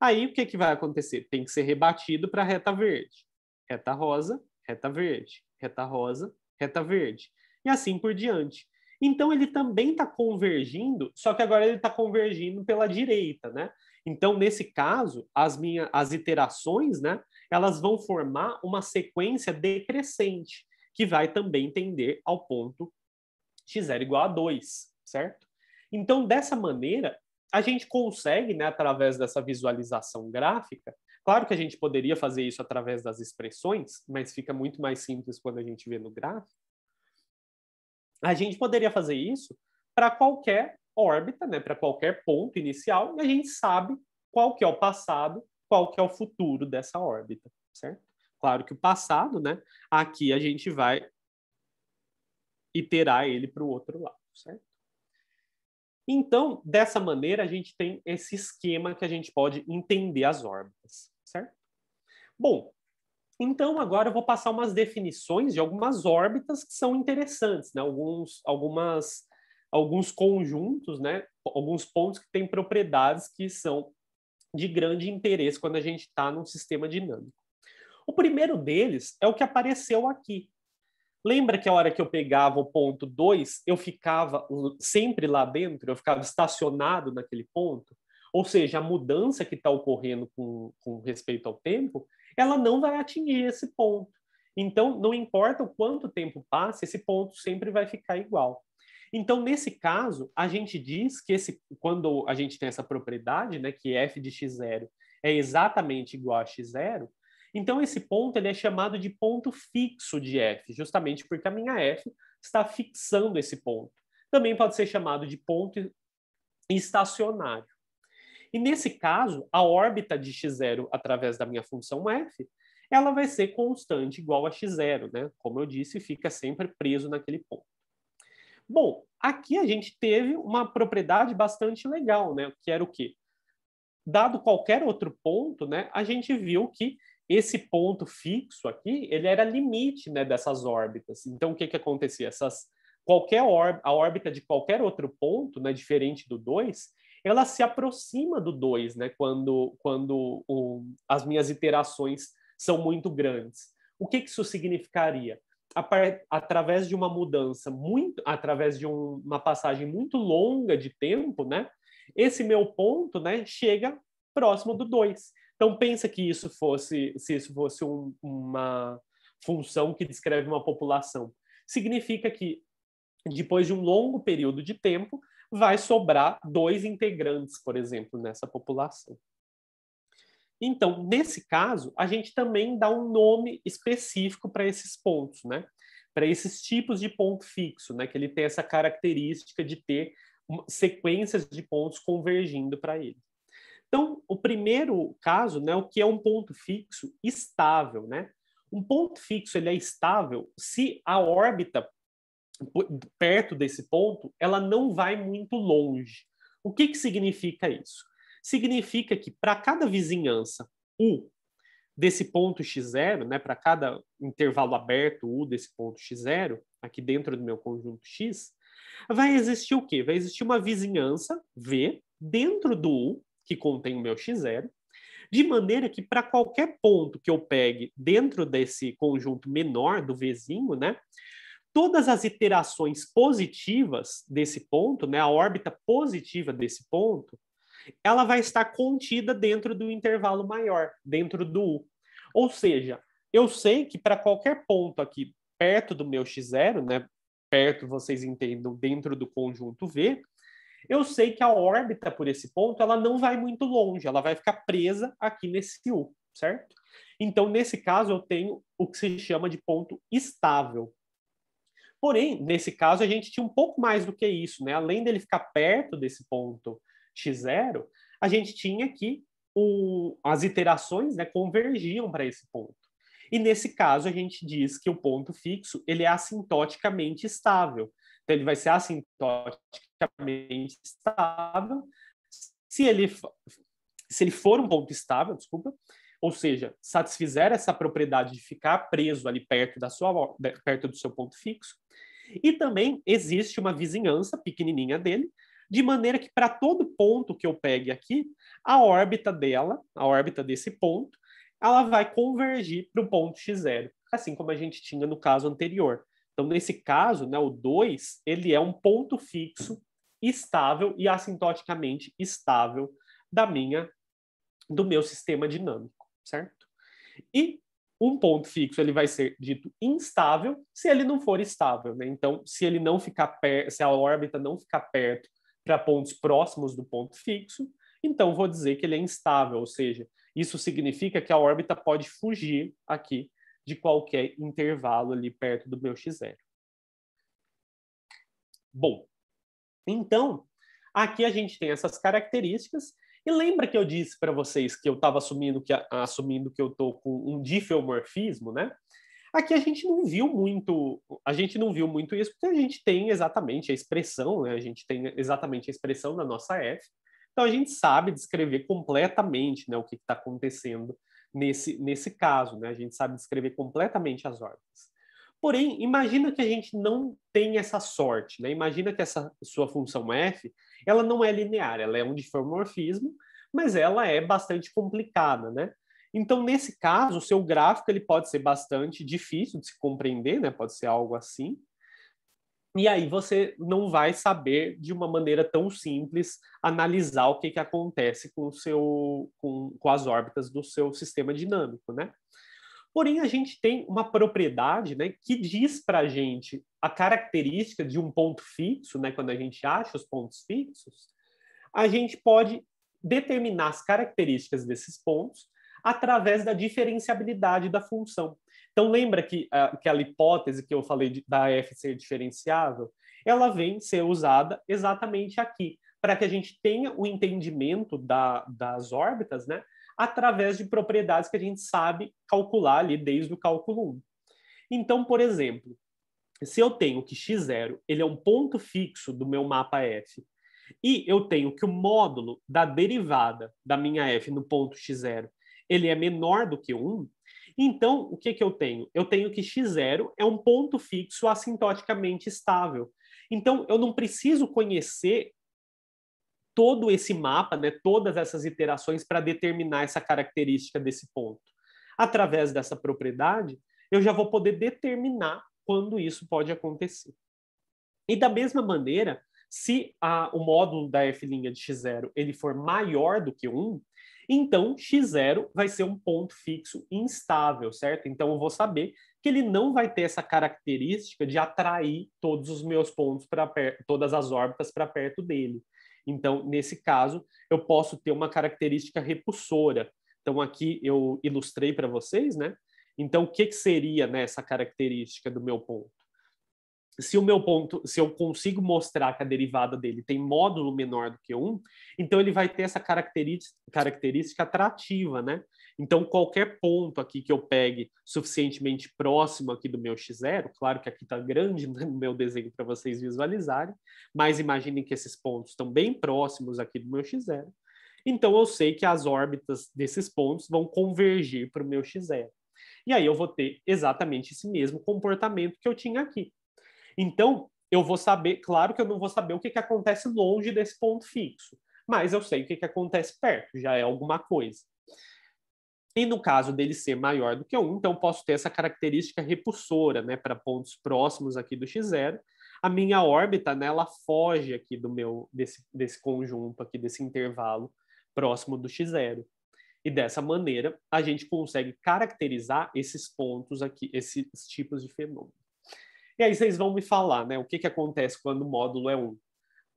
Aí o que, que vai acontecer? Tem que ser rebatido para a reta verde. Reta rosa, reta verde, reta rosa, reta verde, e assim por diante. Então ele também está convergindo, só que agora ele está convergindo pela direita, né? Então nesse caso as minhas as iterações, né? Elas vão formar uma sequência decrescente que vai também tender ao ponto x0 igual a 2, certo? Então dessa maneira a gente consegue, né, através dessa visualização gráfica, Claro que a gente poderia fazer isso através das expressões, mas fica muito mais simples quando a gente vê no gráfico. A gente poderia fazer isso para qualquer órbita, né, para qualquer ponto inicial, e a gente sabe qual que é o passado, qual que é o futuro dessa órbita, certo? Claro que o passado, né, aqui a gente vai iterar ele para o outro lado, certo? Então, dessa maneira, a gente tem esse esquema que a gente pode entender as órbitas. Bom, então agora eu vou passar umas definições de algumas órbitas que são interessantes, né? alguns, algumas, alguns conjuntos, né? alguns pontos que têm propriedades que são de grande interesse quando a gente está num sistema dinâmico. O primeiro deles é o que apareceu aqui. Lembra que a hora que eu pegava o ponto 2, eu ficava sempre lá dentro, eu ficava estacionado naquele ponto? Ou seja, a mudança que está ocorrendo com, com respeito ao tempo ela não vai atingir esse ponto. Então, não importa o quanto tempo passa, esse ponto sempre vai ficar igual. Então, nesse caso, a gente diz que esse, quando a gente tem essa propriedade, né, que f de x0 é exatamente igual a x0, então esse ponto ele é chamado de ponto fixo de f, justamente porque a minha f está fixando esse ponto. Também pode ser chamado de ponto estacionário. E nesse caso, a órbita de x0 através da minha função f, ela vai ser constante igual a x0, né? Como eu disse, fica sempre preso naquele ponto. Bom, aqui a gente teve uma propriedade bastante legal, né? Que era o quê? Dado qualquer outro ponto, né? A gente viu que esse ponto fixo aqui, ele era limite, né, dessas órbitas. Então, o que que acontecia? Essas qualquer a órbita de qualquer outro ponto, né, diferente do 2, ela se aproxima do 2, né? Quando, quando um, as minhas iterações são muito grandes. O que, que isso significaria? Par, através de uma mudança muito, através de um, uma passagem muito longa de tempo, né? Esse meu ponto, né, chega próximo do 2. Então pensa que isso fosse, se isso fosse um, uma função que descreve uma população, significa que depois de um longo período de tempo, vai sobrar dois integrantes, por exemplo, nessa população. Então, nesse caso, a gente também dá um nome específico para esses pontos, né? Para esses tipos de ponto fixo, né? Que ele tem essa característica de ter sequências de pontos convergindo para ele. Então, o primeiro caso, né, o que é um ponto fixo estável, né? Um ponto fixo ele é estável se a órbita perto desse ponto, ela não vai muito longe. O que, que significa isso? Significa que para cada vizinhança U desse ponto x0, né, para cada intervalo aberto U desse ponto x0, aqui dentro do meu conjunto X, vai existir o quê? Vai existir uma vizinhança V dentro do U, que contém o meu x0, de maneira que para qualquer ponto que eu pegue dentro desse conjunto menor do Vzinho, né, todas as iterações positivas desse ponto, né, a órbita positiva desse ponto, ela vai estar contida dentro do intervalo maior, dentro do U. Ou seja, eu sei que para qualquer ponto aqui perto do meu x0, né, perto, vocês entendam, dentro do conjunto V, eu sei que a órbita por esse ponto ela não vai muito longe, ela vai ficar presa aqui nesse U, certo? Então, nesse caso, eu tenho o que se chama de ponto estável. Porém, nesse caso, a gente tinha um pouco mais do que isso, né? Além dele ficar perto desse ponto x0, a gente tinha que o, as iterações né, convergiam para esse ponto. E nesse caso, a gente diz que o ponto fixo ele é assintoticamente estável. Então, ele vai ser assintoticamente estável se ele, se ele for um ponto estável, desculpa, ou seja, satisfizer essa propriedade de ficar preso ali perto, da sua, perto do seu ponto fixo, e também existe uma vizinhança pequenininha dele, de maneira que para todo ponto que eu pegue aqui, a órbita dela, a órbita desse ponto, ela vai convergir para o ponto x0, assim como a gente tinha no caso anterior. Então, nesse caso, né, o 2, ele é um ponto fixo, estável e assintoticamente estável da minha do meu sistema dinâmico, certo? E um ponto fixo ele vai ser dito instável se ele não for estável. Né? Então, se ele não ficar se a órbita não ficar perto para pontos próximos do ponto fixo, então vou dizer que ele é instável, ou seja, isso significa que a órbita pode fugir aqui de qualquer intervalo ali perto do meu x0. Bom, então aqui a gente tem essas características e lembra que eu disse para vocês que eu estava assumindo que, assumindo que eu estou com um difeomorfismo, né? Aqui a gente não viu muito, a gente não viu muito isso, porque a gente tem exatamente a expressão, né? a gente tem exatamente a expressão da nossa F, então a gente sabe descrever completamente né, o que está acontecendo nesse, nesse caso, né? a gente sabe descrever completamente as órbitas. Porém, imagina que a gente não tem essa sorte, né? Imagina que essa sua função f, ela não é linear, ela é um difeomorfismo, mas ela é bastante complicada, né? Então, nesse caso, o seu gráfico ele pode ser bastante difícil de se compreender, né? Pode ser algo assim. E aí você não vai saber de uma maneira tão simples analisar o que, que acontece com, o seu, com, com as órbitas do seu sistema dinâmico, né? Porém, a gente tem uma propriedade né, que diz para a gente a característica de um ponto fixo, né, quando a gente acha os pontos fixos, a gente pode determinar as características desses pontos através da diferenciabilidade da função. Então, lembra que ah, aquela hipótese que eu falei de, da f ser diferenciável? Ela vem ser usada exatamente aqui, para que a gente tenha o entendimento da, das órbitas, né? através de propriedades que a gente sabe calcular ali desde o cálculo 1. Então, por exemplo, se eu tenho que x0 ele é um ponto fixo do meu mapa f, e eu tenho que o módulo da derivada da minha f no ponto x0 ele é menor do que 1, então o que, que eu tenho? Eu tenho que x0 é um ponto fixo assintoticamente estável. Então, eu não preciso conhecer todo esse mapa, né, todas essas iterações para determinar essa característica desse ponto. Através dessa propriedade, eu já vou poder determinar quando isso pode acontecer. E da mesma maneira, se a, o módulo da f' de x0 ele for maior do que 1, então x0 vai ser um ponto fixo instável, certo? Então eu vou saber que ele não vai ter essa característica de atrair todos os meus pontos para todas as órbitas para perto dele. Então, nesse caso, eu posso ter uma característica repulsora. Então, aqui eu ilustrei para vocês, né? Então, o que, que seria nessa né, característica do meu ponto? se o meu ponto, se eu consigo mostrar que a derivada dele tem módulo menor do que 1, então ele vai ter essa característica, característica atrativa, né? Então, qualquer ponto aqui que eu pegue suficientemente próximo aqui do meu x0, claro que aqui está grande no meu desenho para vocês visualizarem, mas imaginem que esses pontos estão bem próximos aqui do meu x0. Então, eu sei que as órbitas desses pontos vão convergir para o meu x0. E aí eu vou ter exatamente esse mesmo comportamento que eu tinha aqui. Então, eu vou saber, claro que eu não vou saber o que, que acontece longe desse ponto fixo, mas eu sei o que, que acontece perto, já é alguma coisa. E no caso dele ser maior do que 1, então posso ter essa característica repulsora, né, para pontos próximos aqui do x0. A minha órbita, né, ela foge aqui do meu desse, desse conjunto aqui desse intervalo próximo do x0. E dessa maneira, a gente consegue caracterizar esses pontos aqui, esses tipos de fenômeno. E aí vocês vão me falar, né, o que que acontece quando o módulo é 1?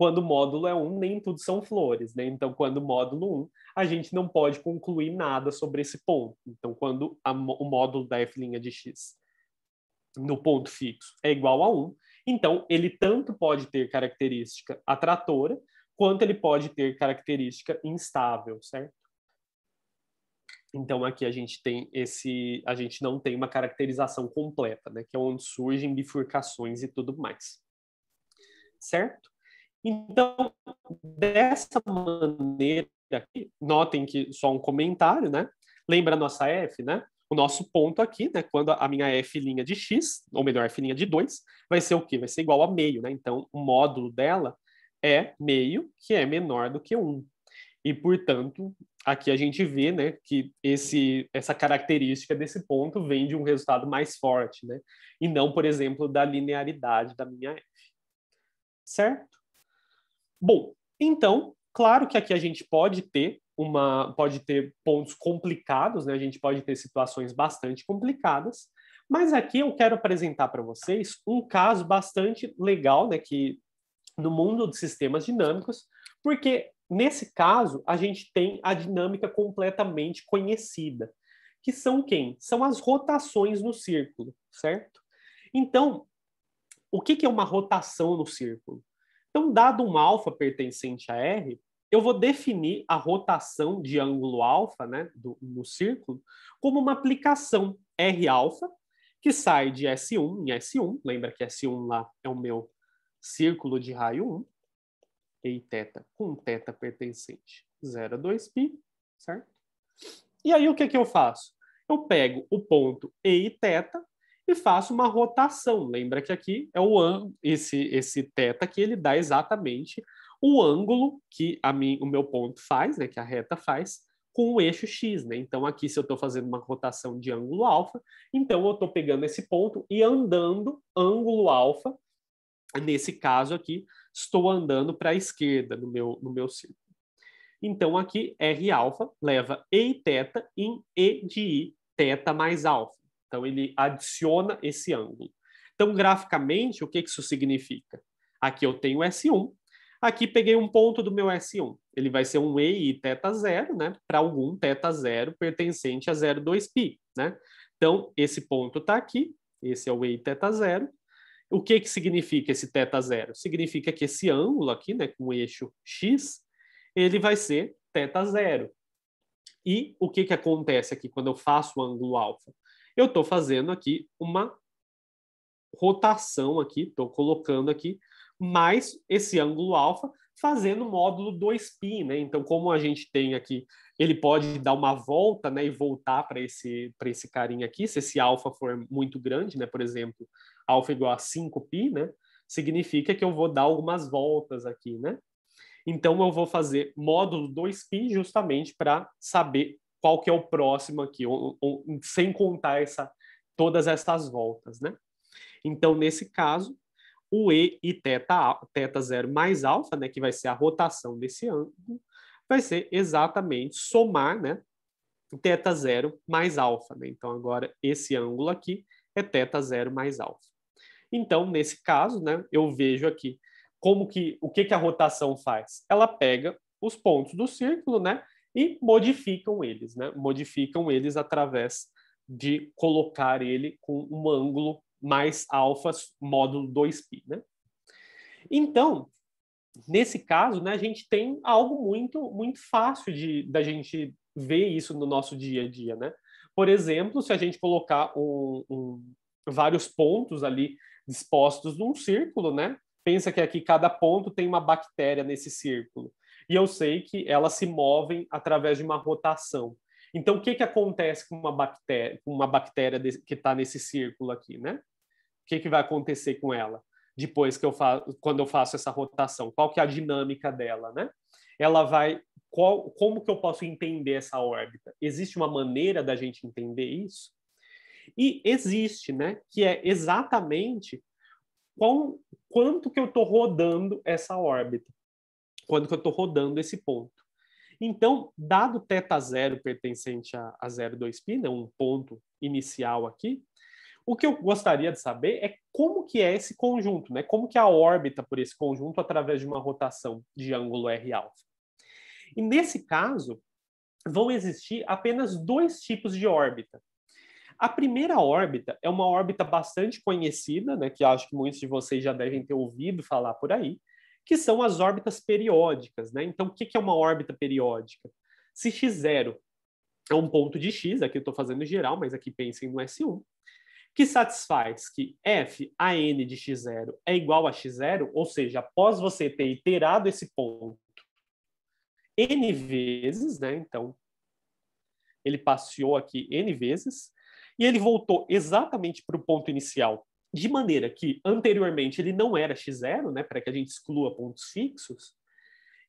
quando o módulo é um, nem tudo são flores, né? Então, quando o módulo 1, um, a gente não pode concluir nada sobre esse ponto. Então, quando a, o módulo da f' de x no ponto fixo é igual a 1, um, então ele tanto pode ter característica atratora, quanto ele pode ter característica instável, certo? Então aqui a gente tem esse, a gente não tem uma caracterização completa, né? Que é onde surgem bifurcações e tudo mais, certo? Então, dessa maneira aqui, notem que só um comentário, né? Lembra a nossa F, né? O nosso ponto aqui, né? Quando a minha F' de x, ou melhor, F' de 2, vai ser o quê? Vai ser igual a meio, né? Então, o módulo dela é meio, que é menor do que 1. E, portanto, aqui a gente vê né, que esse, essa característica desse ponto vem de um resultado mais forte, né? E não, por exemplo, da linearidade da minha F. Certo? Bom, então, claro que aqui a gente pode ter uma pode ter pontos complicados, né? A gente pode ter situações bastante complicadas, mas aqui eu quero apresentar para vocês um caso bastante legal, né, que no mundo de sistemas dinâmicos, porque nesse caso a gente tem a dinâmica completamente conhecida, que são quem? São as rotações no círculo, certo? Então, o que, que é uma rotação no círculo? Então, dado um alfa pertencente a R, eu vou definir a rotação de ângulo alfa né, do, no círculo como uma aplicação R alfa, que sai de S1 em S1, lembra que S1 lá é o meu círculo de raio 1, e θ com θ pertencente 0 a 2π, certo? E aí o que, que eu faço? Eu pego o ponto E e θ e faço uma rotação. Lembra que aqui é o esse, esse teta que ele dá exatamente o ângulo que a mim, o meu ponto faz, né, que a reta faz, com o eixo x. Né? Então, aqui, se eu estou fazendo uma rotação de ângulo alfa, então eu estou pegando esse ponto e andando ângulo alfa. Nesse caso aqui, estou andando para a esquerda no meu, no meu círculo. Então, aqui, R alfa leva E teta em E de I teta mais alfa. Então, ele adiciona esse ângulo. Então, graficamente, o que isso significa? Aqui eu tenho S1, aqui peguei um ponto do meu S1. Ele vai ser um EI θ zero, né? Para algum θ zero pertencente a 0,2π, né? Então, esse ponto está aqui, esse é o EI θ zero. O que, que significa esse θ zero? Significa que esse ângulo aqui, né, com o eixo X, ele vai ser θ zero. E o que, que acontece aqui quando eu faço o ângulo alfa? Eu estou fazendo aqui uma rotação aqui, estou colocando aqui mais esse ângulo alfa, fazendo o módulo 2π, né? Então, como a gente tem aqui, ele pode dar uma volta, né, e voltar para esse para esse carinha aqui, se esse alfa for muito grande, né? Por exemplo, alfa igual a 5π, né? Significa que eu vou dar algumas voltas aqui, né? Então, eu vou fazer módulo 2π justamente para saber qual que é o próximo aqui, ou, ou, sem contar essa, todas essas voltas, né? Então, nesse caso, o E e teta, teta zero mais alfa, né, que vai ser a rotação desse ângulo, vai ser exatamente somar, né, teta zero mais alfa, né? Então, agora, esse ângulo aqui é teta zero mais alfa. Então, nesse caso, né, eu vejo aqui como que, o que que a rotação faz? Ela pega os pontos do círculo, né, e modificam eles, né? Modificam eles através de colocar ele com um ângulo mais alfa módulo 2π, né? Então, nesse caso, né, a gente tem algo muito muito fácil de da gente ver isso no nosso dia a dia, né? Por exemplo, se a gente colocar um, um, vários pontos ali dispostos num círculo, né? Pensa que aqui cada ponto tem uma bactéria nesse círculo e eu sei que elas se movem através de uma rotação. Então, o que, que acontece com uma bactéria, com uma bactéria que está nesse círculo aqui, né? O que, que vai acontecer com ela depois que eu faço, quando eu faço essa rotação? Qual que é a dinâmica dela, né? Ela vai, qual, como que eu posso entender essa órbita? Existe uma maneira da gente entender isso? E existe, né? Que é exatamente quanto que eu estou rodando essa órbita quando que eu estou rodando esse ponto. Então, dado θ zero pertencente a, a 0,2π, é né, um ponto inicial aqui, o que eu gostaria de saber é como que é esse conjunto, né? Como que a órbita por esse conjunto através de uma rotação de ângulo R alfa. E nesse caso, vão existir apenas dois tipos de órbita. A primeira órbita é uma órbita bastante conhecida, né, que acho que muitos de vocês já devem ter ouvido falar por aí, que são as órbitas periódicas. Né? Então, o que, é uma órbita periódica? Se x0 é um ponto de x, aqui eu estou fazendo geral, mas aqui pensem no S1, que satisfaz que f a n de x0 é igual a x0, ou seja, após você ter iterado esse ponto n vezes, né? Então, ele passeou aqui n vezes, e ele voltou exatamente para o ponto inicial de maneira que anteriormente ele não era x0, né, para que a gente exclua pontos fixos,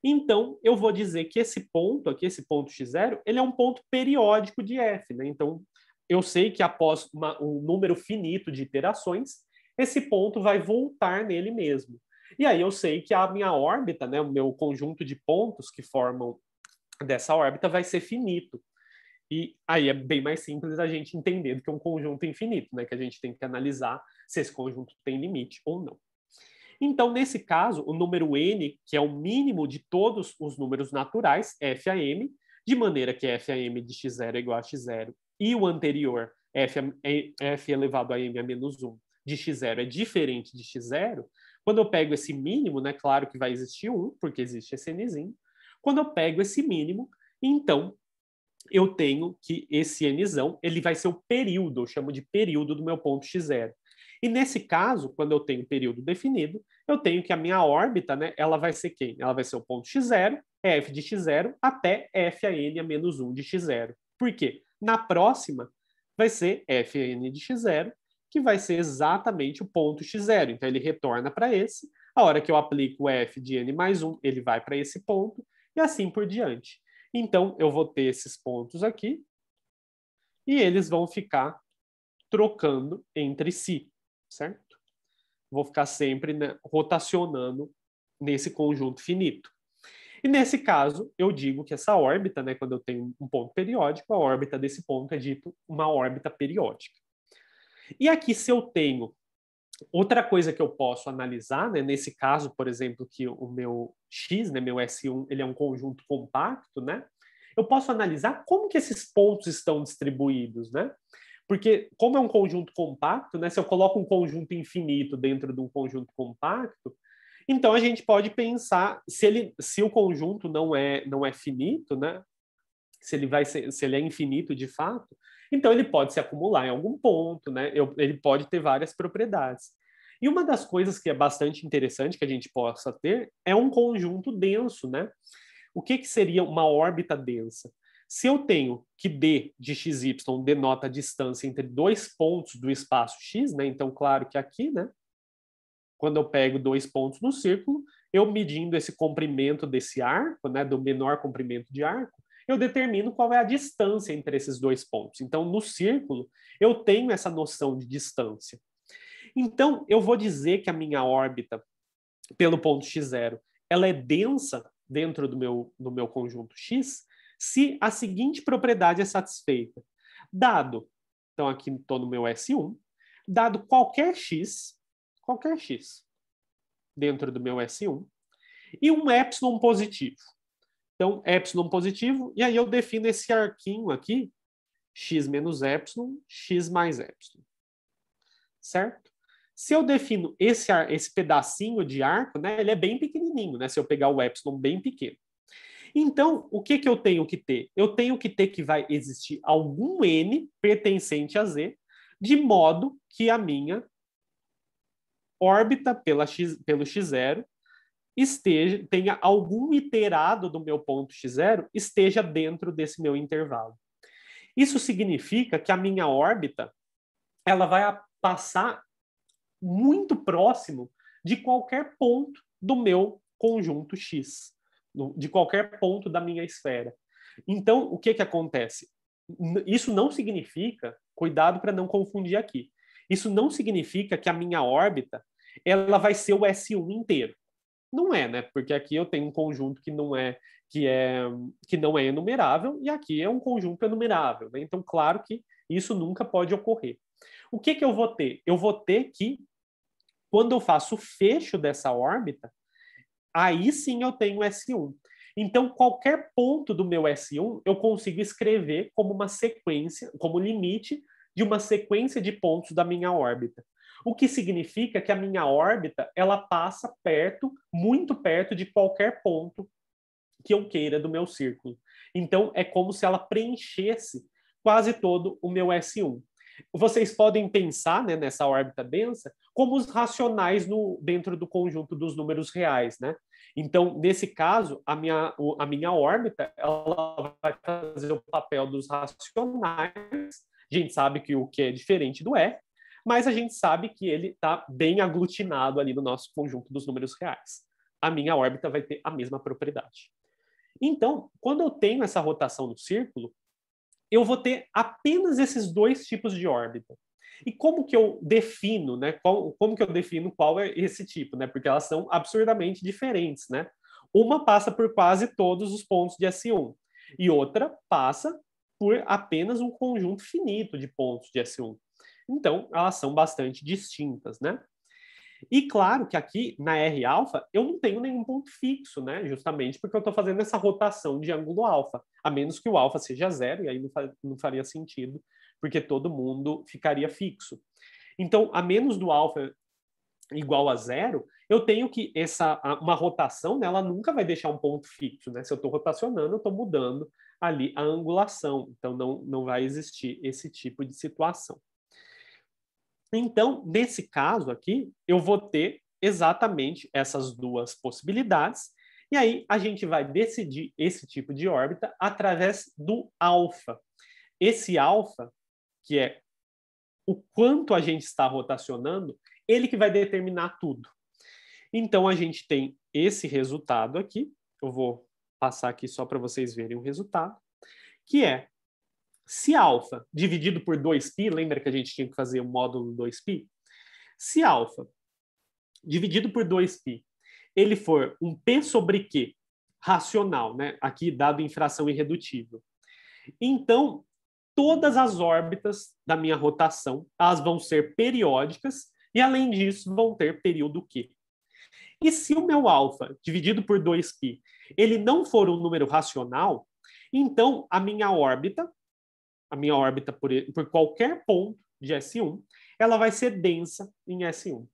então eu vou dizer que esse ponto aqui, esse ponto x0, ele é um ponto periódico de f. Né? Então eu sei que após uma, um número finito de iterações, esse ponto vai voltar nele mesmo. E aí eu sei que a minha órbita, né, o meu conjunto de pontos que formam dessa órbita vai ser finito. E aí é bem mais simples a gente entender do que um conjunto infinito, né? Que a gente tem que analisar se esse conjunto tem limite ou não. Então, nesse caso, o número n, que é o mínimo de todos os números naturais, f a m, de maneira que f a m de x0 é igual a x0 e o anterior, f, a, f elevado a m a menos 1, de x0 é diferente de x0, quando eu pego esse mínimo, né, claro que vai existir 1, porque existe esse nzinho, quando eu pego esse mínimo, então eu tenho que esse n ele vai ser o período, eu chamo de período do meu ponto x0. E nesse caso, quando eu tenho período definido, eu tenho que a minha órbita, né, ela vai ser quem? Ela vai ser o ponto x0, f de x0 até f a n a menos 1 de x0. Por quê? Na próxima vai ser f a n de x0, que vai ser exatamente o ponto x0. Então ele retorna para esse. A hora que eu aplico f de n mais 1, ele vai para esse ponto e assim por diante. Então, eu vou ter esses pontos aqui e eles vão ficar trocando entre si, certo? Vou ficar sempre né, rotacionando nesse conjunto finito. E nesse caso, eu digo que essa órbita, né, quando eu tenho um ponto periódico, a órbita desse ponto é dito uma órbita periódica. E aqui, se eu tenho Outra coisa que eu posso analisar, né, nesse caso, por exemplo, que o meu X, né, meu S1, ele é um conjunto compacto, né? Eu posso analisar como que esses pontos estão distribuídos, né? Porque como é um conjunto compacto, né, se eu coloco um conjunto infinito dentro de um conjunto compacto, então a gente pode pensar se ele, se o conjunto não é não é finito, né? Se ele vai ser, se ele é infinito de fato, então, ele pode se acumular em algum ponto, né? Eu, ele pode ter várias propriedades. E uma das coisas que é bastante interessante que a gente possa ter é um conjunto denso, né? O que, que seria uma órbita densa? Se eu tenho que D de XY denota a distância entre dois pontos do espaço X, né? Então, claro que aqui, né? Quando eu pego dois pontos no círculo, eu medindo esse comprimento desse arco, né? Do menor comprimento de arco, eu determino qual é a distância entre esses dois pontos. Então, no círculo, eu tenho essa noção de distância. Então, eu vou dizer que a minha órbita pelo ponto x0 ela é densa dentro do meu, do meu conjunto x se a seguinte propriedade é satisfeita. Dado, então aqui estou no meu S1, dado qualquer x, qualquer x dentro do meu S1, e um epsilon positivo. Então, epsilon positivo, e aí eu defino esse arquinho aqui, x menos epsilon, x mais epsilon. Certo? Se eu defino esse, esse pedacinho de arco, né, ele é bem pequenininho, né, se eu pegar o epsilon bem pequeno. Então, o que, que eu tenho que ter? Eu tenho que ter que vai existir algum n pertencente a z, de modo que a minha órbita pela x, pelo x0 esteja tenha algum iterado do meu ponto x0 esteja dentro desse meu intervalo. Isso significa que a minha órbita ela vai passar muito próximo de qualquer ponto do meu conjunto X, de qualquer ponto da minha esfera. Então, o que, que acontece? Isso não significa, cuidado para não confundir aqui, isso não significa que a minha órbita ela vai ser o S1 inteiro não é, né? Porque aqui eu tenho um conjunto que não é que é que não é enumerável e aqui é um conjunto enumerável, né? Então, claro que isso nunca pode ocorrer. O que que eu vou ter? Eu vou ter que quando eu faço o fecho dessa órbita, aí sim eu tenho S1. Então, qualquer ponto do meu S1 eu consigo escrever como uma sequência, como limite de uma sequência de pontos da minha órbita o que significa que a minha órbita ela passa perto, muito perto de qualquer ponto que eu queira do meu círculo. Então é como se ela preenchesse quase todo o meu S1. Vocês podem pensar né, nessa órbita densa como os racionais no, dentro do conjunto dos números reais, né? Então, nesse caso, a minha, a minha órbita ela vai fazer o papel dos racionais. A gente sabe que o que é diferente do é, mas a gente sabe que ele está bem aglutinado ali no nosso conjunto dos números reais. A minha órbita vai ter a mesma propriedade. Então, quando eu tenho essa rotação no círculo, eu vou ter apenas esses dois tipos de órbita. E como que eu defino, né? Qual, como que eu defino qual é esse tipo, né? Porque elas são absurdamente diferentes, né? Uma passa por quase todos os pontos de S1 e outra passa por apenas um conjunto finito de pontos de S1. Então, elas são bastante distintas, né? E claro que aqui na R alfa eu não tenho nenhum ponto fixo, né? Justamente porque eu estou fazendo essa rotação de ângulo alfa, a menos que o alfa seja zero, e aí não, fa não faria sentido, porque todo mundo ficaria fixo. Então, a menos do alfa igual a zero, eu tenho que essa uma rotação, né, ela nunca vai deixar um ponto fixo, né? Se eu estou rotacionando, eu estou mudando ali a angulação, então não, não vai existir esse tipo de situação. Então, nesse caso aqui, eu vou ter exatamente essas duas possibilidades, e aí a gente vai decidir esse tipo de órbita através do alfa. Esse alfa, que é o quanto a gente está rotacionando, ele que vai determinar tudo. Então a gente tem esse resultado aqui, eu vou passar aqui só para vocês verem o resultado, que é se alfa dividido por 2π, lembra que a gente tinha que fazer o um módulo 2π? Se alfa dividido por 2π, ele for um p sobre q racional, né? aqui dado em fração irredutível, então todas as órbitas da minha rotação, elas vão ser periódicas e além disso vão ter período q. E se o meu alfa dividido por 2π, ele não for um número racional, então a minha órbita a minha órbita por, por qualquer ponto de S1, ela vai ser densa em S1.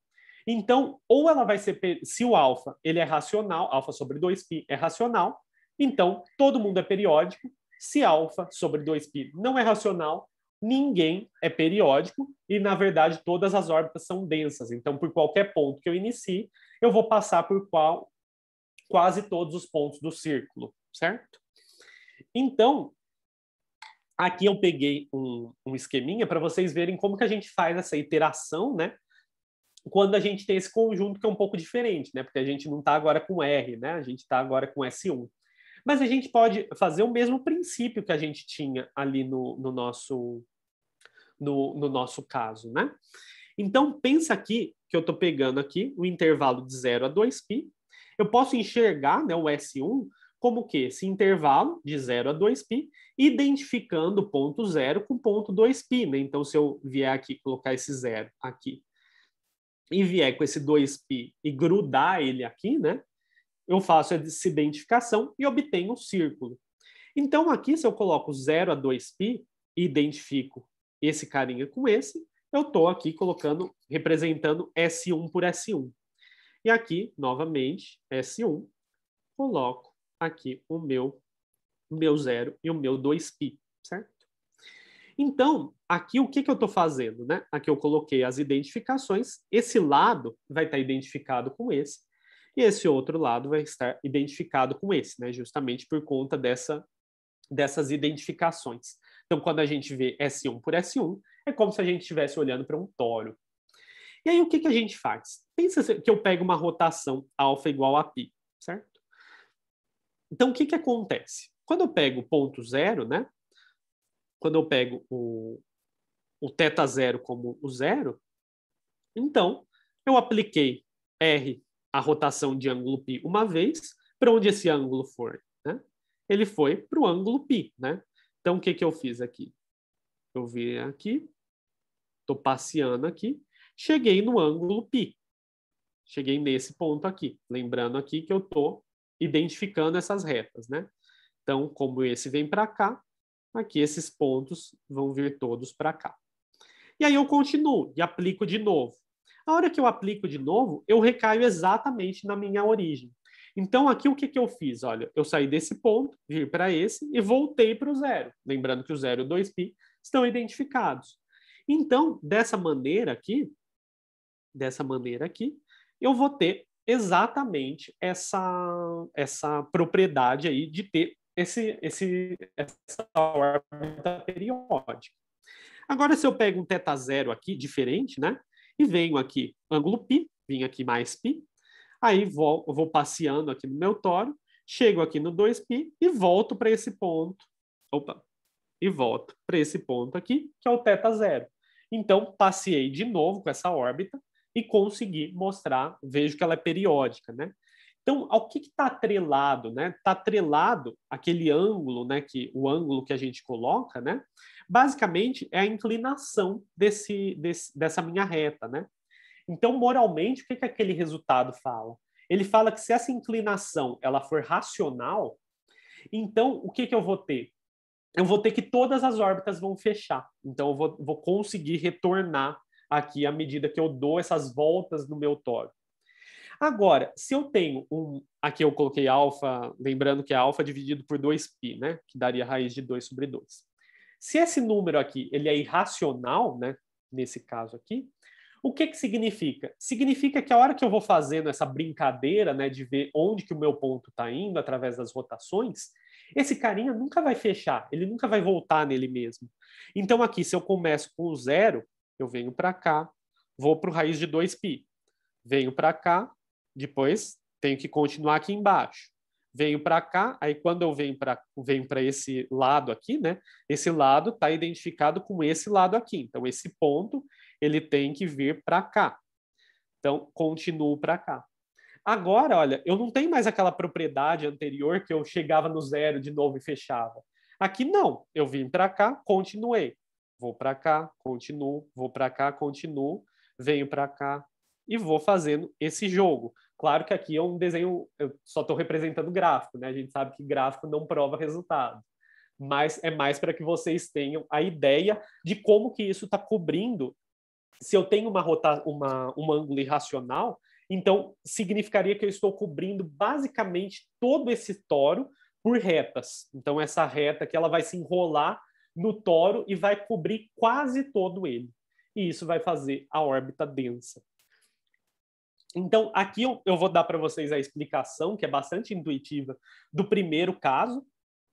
Então, ou ela vai ser, se o alfa ele é racional, alfa sobre 2π é racional, então todo mundo é periódico. Se alfa sobre 2π não é racional, ninguém é periódico e, na verdade, todas as órbitas são densas. Então, por qualquer ponto que eu inicie, eu vou passar por qual, quase todos os pontos do círculo, certo? Então, Aqui eu peguei um, um esqueminha para vocês verem como que a gente faz essa iteração, né? Quando a gente tem esse conjunto que é um pouco diferente, né? Porque a gente não está agora com R, né? A gente está agora com S1. Mas a gente pode fazer o mesmo princípio que a gente tinha ali no, no nosso, no, no nosso caso, né? Então, pensa aqui que eu estou pegando aqui o intervalo de 0 a 2π. Eu posso enxergar né, o S1 como que esse intervalo de 0 a 2π, identificando ponto 0 com ponto 2π. Né? Então, se eu vier aqui colocar esse 0 aqui e vier com esse 2π e grudar ele aqui, né? eu faço essa identificação e obtenho o um círculo. Então, aqui, se eu coloco 0 a 2π e identifico esse carinha com esse, eu estou aqui colocando, representando S1 por S1. E aqui, novamente, S1, coloco aqui o meu, meu zero e o meu 2π, certo? Então, aqui o que, que eu estou fazendo, né? Aqui eu coloquei as identificações, esse lado vai estar identificado com esse, e esse outro lado vai estar identificado com esse, né? Justamente por conta dessa, dessas identificações. Então, quando a gente vê S1 por S1, é como se a gente estivesse olhando para um toro. E aí, o que, que a gente faz? Pensa que eu pego uma rotação alfa igual a π, certo? Então, o que, que acontece? Quando eu pego o ponto zero, né? Quando eu pego o, o θ zero como o zero, então eu apliquei R, a rotação de ângulo π, uma vez, para onde esse ângulo for, né? Ele foi para o ângulo π, né? Então, o que, que eu fiz aqui? Eu vim aqui, estou passeando aqui, cheguei no ângulo π. Cheguei nesse ponto aqui. Lembrando aqui que eu estou identificando essas retas, né? Então, como esse vem para cá, aqui esses pontos vão vir todos para cá. E aí eu continuo e aplico de novo. A hora que eu aplico de novo, eu recaio exatamente na minha origem. Então, aqui o que, que eu fiz? Olha, eu saí desse ponto, vim para esse e voltei para o zero. Lembrando que o zero e o 2π estão identificados. Então, dessa maneira aqui, dessa maneira aqui, eu vou ter exatamente essa, essa propriedade aí de ter esse, esse, essa órbita periódica. Agora, se eu pego um θ zero aqui, diferente, né? E venho aqui, ângulo π, vim aqui mais π, aí vou, vou passeando aqui no meu toro, chego aqui no 2π e volto para esse ponto, opa, e volto para esse ponto aqui, que é o θ zero. Então, passei de novo com essa órbita, e conseguir mostrar, vejo que ela é periódica, né? Então, ao que está atrelado, né? Está atrelado aquele ângulo, né? Que o ângulo que a gente coloca, né? Basicamente é a inclinação desse, desse dessa minha reta, né? Então, moralmente, o que, que aquele resultado fala? Ele fala que se essa inclinação ela for racional, então o que, que eu vou ter? Eu vou ter que todas as órbitas vão fechar. Então, eu vou, vou conseguir retornar aqui à medida que eu dou essas voltas no meu toro. Agora, se eu tenho um. Aqui eu coloquei alfa, lembrando que é alfa dividido por 2π, né? Que daria raiz de 2 sobre 2. Se esse número aqui ele é irracional, né? Nesse caso aqui, o que, que significa? Significa que a hora que eu vou fazendo essa brincadeira, né, de ver onde que o meu ponto está indo através das rotações, esse carinha nunca vai fechar, ele nunca vai voltar nele mesmo. Então aqui, se eu começo com o zero, eu venho para cá, vou para o raiz de 2π. Venho para cá, depois tenho que continuar aqui embaixo. Venho para cá, aí quando eu venho para venho esse lado aqui, né? Esse lado está identificado com esse lado aqui. Então, esse ponto ele tem que vir para cá. Então, continuo para cá. Agora, olha, eu não tenho mais aquela propriedade anterior que eu chegava no zero de novo e fechava. Aqui não, eu vim para cá, continuei. Vou para cá, continuo, vou para cá, continuo, venho para cá e vou fazendo esse jogo. Claro que aqui é um desenho, eu só estou representando gráfico, né? A gente sabe que gráfico não prova resultado, mas é mais para que vocês tenham a ideia de como que isso está cobrindo. Se eu tenho uma, rota, uma um ângulo irracional, então significaria que eu estou cobrindo basicamente todo esse toro por retas. Então essa reta que ela vai se enrolar no toro e vai cobrir quase todo ele. E isso vai fazer a órbita densa. Então, aqui eu, eu vou dar para vocês a explicação, que é bastante intuitiva, do primeiro caso.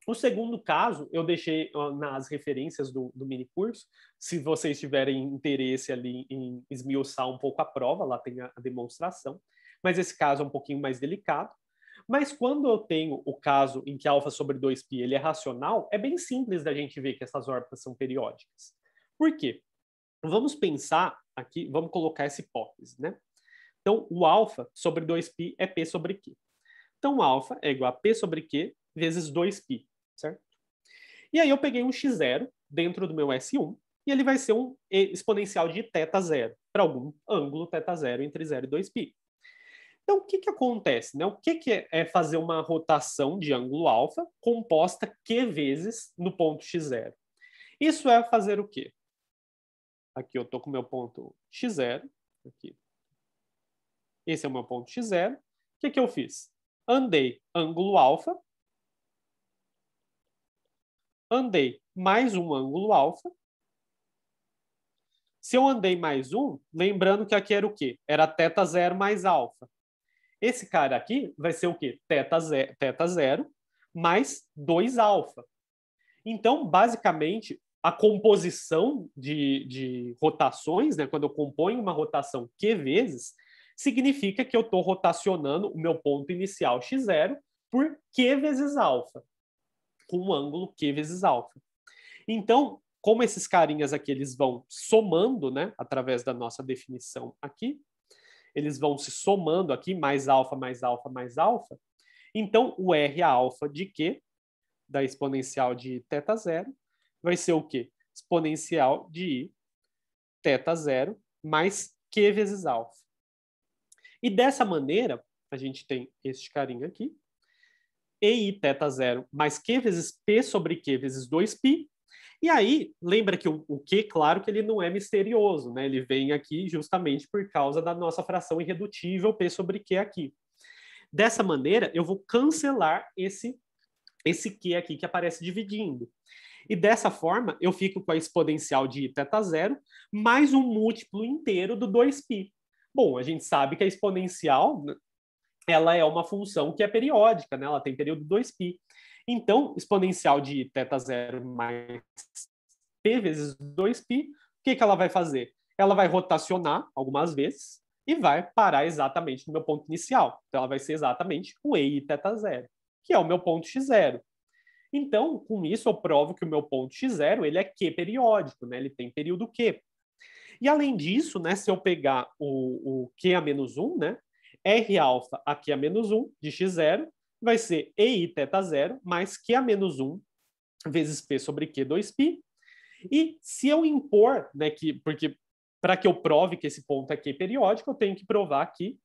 O segundo caso, eu deixei nas referências do, do mini curso. Se vocês tiverem interesse ali em esmiuçar um pouco a prova, lá tem a, a demonstração. Mas esse caso é um pouquinho mais delicado. Mas quando eu tenho o caso em que alfa sobre 2π ele é racional, é bem simples da gente ver que essas órbitas são periódicas. Por quê? Vamos pensar aqui, vamos colocar essa hipótese, né? Então, o alfa sobre 2π é p sobre q. Então, alfa é igual a p sobre q vezes 2π, certo? E aí eu peguei um x0 dentro do meu S1 e ele vai ser um exponencial de θ zero para algum ângulo θ zero entre 0 e 2π. Então, o que, que acontece? Né? O que, que é, é fazer uma rotação de ângulo alfa composta Q vezes no ponto x0? Isso é fazer o quê? Aqui eu estou com o meu ponto x0. Aqui. Esse é o meu ponto x0. O que, que eu fiz? Andei ângulo alfa. Andei mais um ângulo alfa. Se eu andei mais um, lembrando que aqui era o quê? Era θ0 mais alfa. Esse cara aqui vai ser o quê? Teta zero, teta zero mais 2 alfa. Então, basicamente, a composição de, de rotações, né, quando eu componho uma rotação Q vezes, significa que eu estou rotacionando o meu ponto inicial x0 por Q vezes alfa, com um ângulo Q vezes alfa. Então, como esses carinhas aqui eles vão somando, né, através da nossa definição aqui, eles vão se somando aqui, mais alfa, mais alfa, mais alfa. Então, o R alfa de Q, da exponencial de θ zero, vai ser o quê? Exponencial de I, θ zero, mais Q vezes alfa. E dessa maneira, a gente tem este carinha aqui, EI θ zero mais Q vezes P sobre Q vezes 2π, e aí, lembra que o, o que, claro que ele não é misterioso, né? Ele vem aqui justamente por causa da nossa fração irredutível P sobre Q aqui. Dessa maneira, eu vou cancelar esse, esse Q aqui que aparece dividindo. E dessa forma, eu fico com a exponencial de θ zero mais um múltiplo inteiro do 2π. Bom, a gente sabe que a exponencial né, ela é uma função que é periódica, né? ela tem período 2π. Então, exponencial de θ0 mais p vezes 2π, o que, que ela vai fazer? Ela vai rotacionar algumas vezes e vai parar exatamente no meu ponto inicial. Então, ela vai ser exatamente o ei θ0, que é o meu ponto x0. Então, com isso, eu provo que o meu ponto x0 ele é Q periódico, né? ele tem período Q. E além disso, né, se eu pegar o, o Q a menos 1, né, R alfa a Q a menos 1 de x0 vai ser EI θ 0 mais Q a menos 1 vezes P sobre Q2π. E se eu impor, né, que, porque para que eu prove que esse ponto aqui é periódico, eu tenho que provar que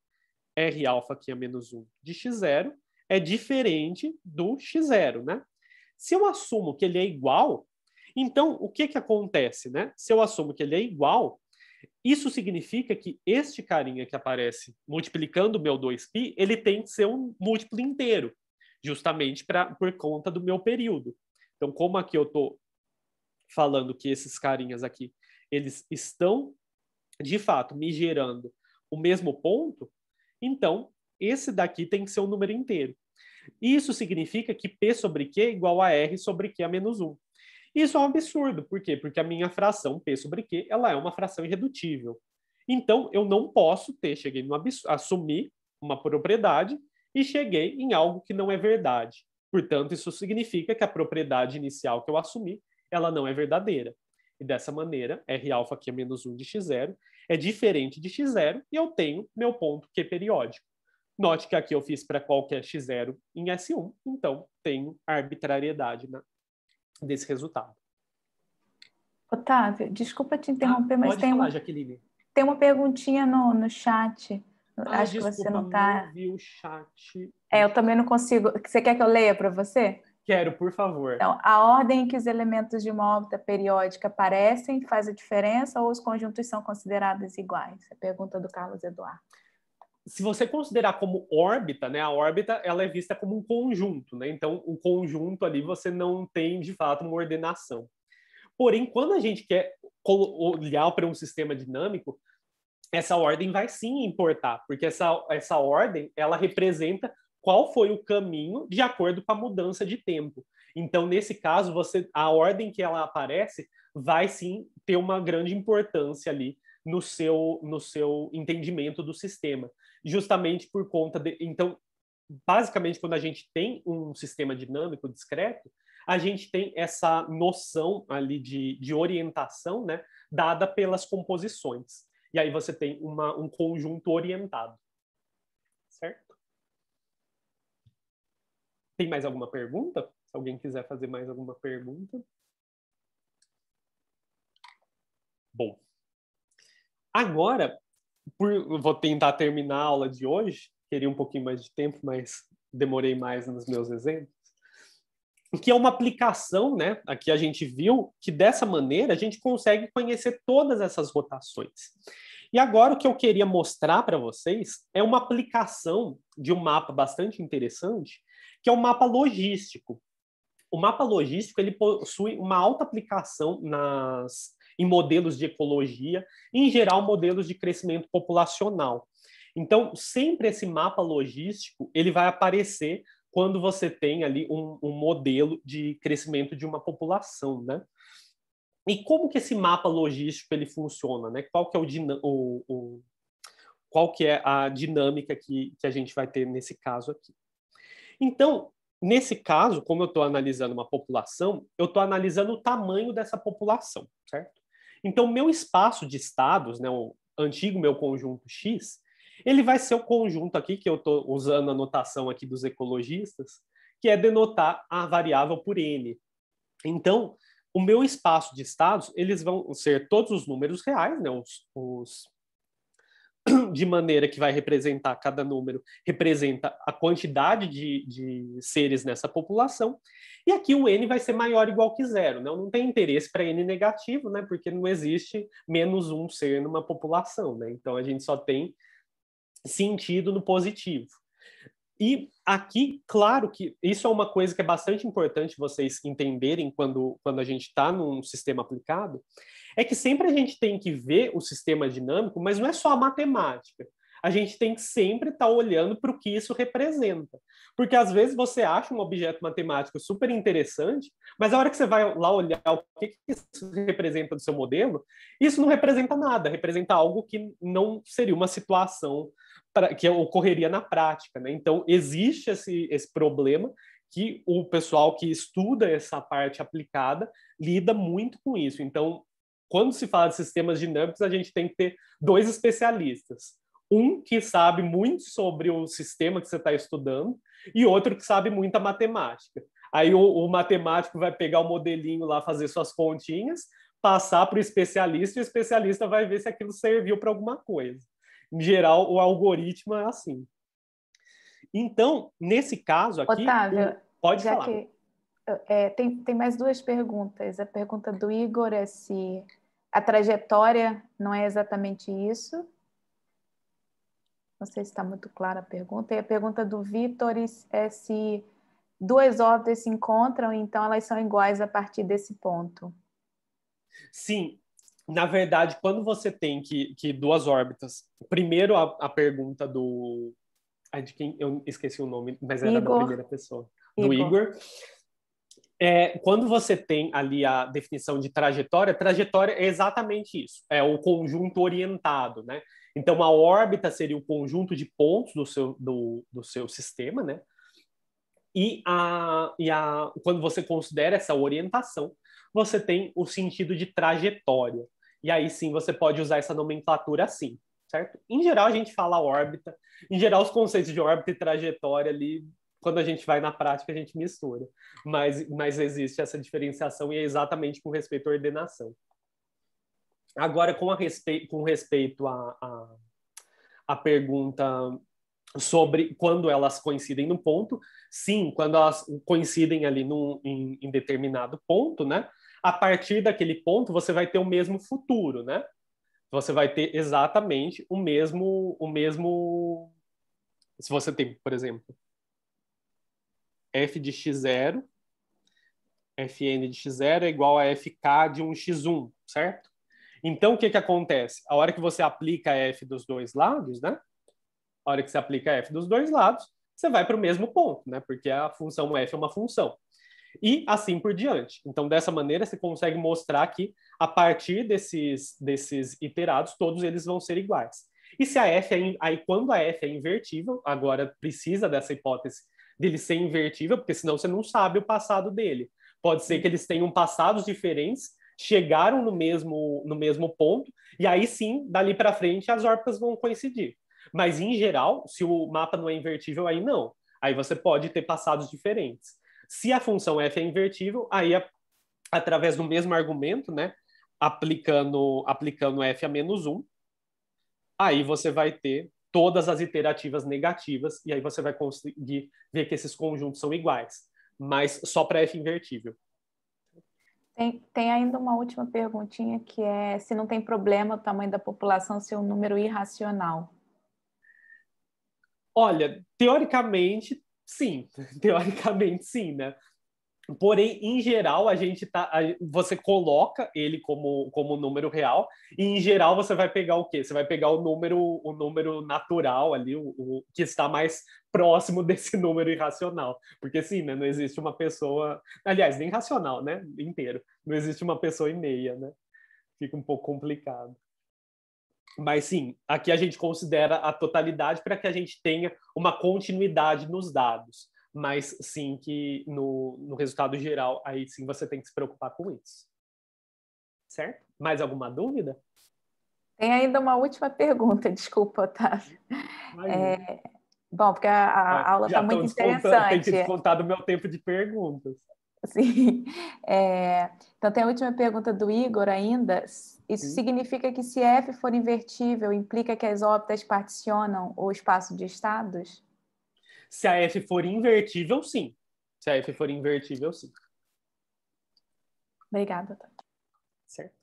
Rα Q a menos 1 de x0 é diferente do x0, né? Se eu assumo que ele é igual, então o que que acontece, né? Se eu assumo que ele é igual, isso significa que este carinha que aparece multiplicando o meu 2π, ele tem que ser um múltiplo inteiro, justamente pra, por conta do meu período. Então, como aqui eu estou falando que esses carinhas aqui, eles estão, de fato, me gerando o mesmo ponto, então esse daqui tem que ser um número inteiro. Isso significa que P sobre Q é igual a R sobre Q a menos 1. Isso é um absurdo. Por quê? Porque a minha fração P sobre Q ela é uma fração irredutível. Então, eu não posso ter, cheguei no assumir uma propriedade e cheguei em algo que não é verdade. Portanto, isso significa que a propriedade inicial que eu assumi, ela não é verdadeira. E dessa maneira, R alfa é menos 1 de x0 é diferente de x0 e eu tenho meu ponto Q periódico. Note que aqui eu fiz para qualquer x0 em S1, então tenho arbitrariedade na desse resultado. Otávio, desculpa te interromper, ah, mas tem, falar, tem uma perguntinha no, no chat. Ah, Acho desculpa, que você não está. Eu o chat. É, eu também não consigo. Você quer que eu leia para você? Quero, por favor. Então, a ordem em que os elementos de uma órbita periódica aparecem faz a diferença ou os conjuntos são considerados iguais? É a pergunta do Carlos Eduardo se você considerar como órbita, né, a órbita ela é vista como um conjunto, né? Então, o conjunto ali você não tem de fato uma ordenação. Porém, quando a gente quer olhar para um sistema dinâmico, essa ordem vai sim importar, porque essa, essa ordem ela representa qual foi o caminho de acordo com a mudança de tempo. Então, nesse caso, você a ordem que ela aparece vai sim ter uma grande importância ali no seu, no seu entendimento do sistema justamente por conta de. Então, basicamente, quando a gente tem um sistema dinâmico discreto, a gente tem essa noção ali de, de orientação, né, dada pelas composições. E aí você tem uma, um conjunto orientado. Certo? Tem mais alguma pergunta? Se alguém quiser fazer mais alguma pergunta. Bom, agora por, vou tentar terminar a aula de hoje, queria um pouquinho mais de tempo, mas demorei mais nos meus exemplos, que é uma aplicação, né? Aqui a gente viu que dessa maneira a gente consegue conhecer todas essas rotações. E agora o que eu queria mostrar para vocês é uma aplicação de um mapa bastante interessante, que é o um mapa logístico. O mapa logístico ele possui uma alta aplicação nas em modelos de ecologia, em geral, modelos de crescimento populacional. Então, sempre esse mapa logístico ele vai aparecer quando você tem ali um, um modelo de crescimento de uma população, né? E como que esse mapa logístico ele funciona, né? Qual que é o, o, o qual que é a dinâmica que, que a gente vai ter nesse caso aqui? Então, nesse caso, como eu estou analisando uma população, eu estou analisando o tamanho dessa população, certo? Então, meu espaço de estados, né, o antigo meu conjunto X, ele vai ser o conjunto aqui, que eu estou usando a notação aqui dos ecologistas, que é denotar a variável por n. Então, o meu espaço de estados, eles vão ser todos os números reais, né, os, os de maneira que vai representar cada número, representa a quantidade de, de seres nessa população. E aqui o n vai ser maior ou igual que zero. Né? Não, né? não tem interesse para n negativo, né? porque não existe menos um ser numa população. Né? Então a gente só tem sentido no positivo. E aqui, claro que isso é uma coisa que é bastante importante vocês entenderem quando, quando a gente está num sistema aplicado, é que sempre a gente tem que ver o sistema dinâmico, mas não é só a matemática. A gente tem que sempre estar tá olhando para o que isso representa. Porque às vezes você acha um objeto matemático super interessante, mas a hora que você vai lá olhar o que, isso representa do seu modelo, isso não representa nada, representa algo que não seria uma situação pra, que ocorreria na prática. Né? Então, existe esse, esse problema que o pessoal que estuda essa parte aplicada lida muito com isso. Então, quando se fala de sistemas dinâmicos, a gente tem que ter dois especialistas. Um que sabe muito sobre o sistema que você está estudando, e outro que sabe muita matemática. Aí o, o matemático vai pegar o modelinho lá, fazer suas pontinhas, passar para o especialista e o especialista vai ver se aquilo serviu para alguma coisa. Em geral, o algoritmo é assim. Então, nesse caso aqui, Otávio, pode falar. Que, é, tem, tem mais duas perguntas. A pergunta do Igor é se a trajetória não é exatamente isso, não sei se está muito clara a pergunta. E a pergunta do Vitor é se é duas órbitas se encontram, então elas são iguais a partir desse ponto. Sim. Na verdade, quando você tem que, que duas órbitas, primeiro a, a pergunta do. Ai, de quem? Eu esqueci o nome, mas era Igor. da primeira pessoa. Do Igor. Igor. É, quando você tem ali a definição de trajetória, trajetória é exatamente isso, é o conjunto orientado, né? Então, a órbita seria o conjunto de pontos do seu, do, do seu sistema, né? E, a, e a, quando você considera essa orientação, você tem o sentido de trajetória. E aí sim você pode usar essa nomenclatura assim, certo? Em geral, a gente fala órbita, em geral, os conceitos de órbita e trajetória ali, quando a gente vai na prática, a gente mistura. Mas, mas existe essa diferenciação e é exatamente com respeito à ordenação. Agora, com, respeito, com respeito à a, a, a, pergunta sobre quando elas coincidem no ponto, sim, quando elas coincidem ali num, em, em determinado ponto, né? A partir daquele ponto, você vai ter o mesmo futuro, né? Você vai ter exatamente o mesmo, o mesmo. Se você tem, por exemplo, f de x0, fn de x0 é igual a fk de um x1, certo? Então, o que, que acontece? A hora que você aplica F dos dois lados, né? A hora que você aplica F dos dois lados, você vai para o mesmo ponto, né? Porque a função F é uma função. E assim por diante. Então, dessa maneira, você consegue mostrar que, a partir desses, desses iterados, todos eles vão ser iguais. E se a F é in... aí quando a F é invertível, agora precisa dessa hipótese dele ser invertível, porque senão você não sabe o passado dele. Pode ser que eles tenham passados diferentes chegaram no mesmo, no mesmo ponto, e aí sim, dali para frente, as órbitas vão coincidir. Mas, em geral, se o mapa não é invertível, aí não. Aí você pode ter passados diferentes. Se a função f é invertível, aí, é, através do mesmo argumento, né, aplicando, aplicando f a menos 1, aí você vai ter todas as iterativas negativas, e aí você vai conseguir ver que esses conjuntos são iguais, mas só para f invertível. Tem, tem ainda uma última perguntinha que é se não tem problema o tamanho da população ser um número irracional. Olha, teoricamente, sim. Teoricamente, sim, né? Porém, em geral, a gente tá. A, você coloca ele como, como número real, e em geral você vai pegar o quê? Você vai pegar o número, o número natural ali, o, o que está mais próximo desse número irracional. Porque sim, né? Não existe uma pessoa. Aliás, nem racional, né? Inteiro. Não existe uma pessoa e meia, né? Fica um pouco complicado. Mas sim, aqui a gente considera a totalidade para que a gente tenha uma continuidade nos dados mas sim que no, no resultado geral, aí sim você tem que se preocupar com isso. Certo? Mais alguma dúvida? Tem ainda uma última pergunta, desculpa, Otávio. É, bom, porque a, a ah, aula está muito interessante. Tem que descontar do meu tempo de perguntas. Sim. É, então, tem a última pergunta do Igor ainda. Isso significa que se F for invertível, implica que as órbitas particionam o espaço de estados? Se a F for invertível, sim. Se a F for invertível, sim. Obrigada, Tati. Tá? Certo.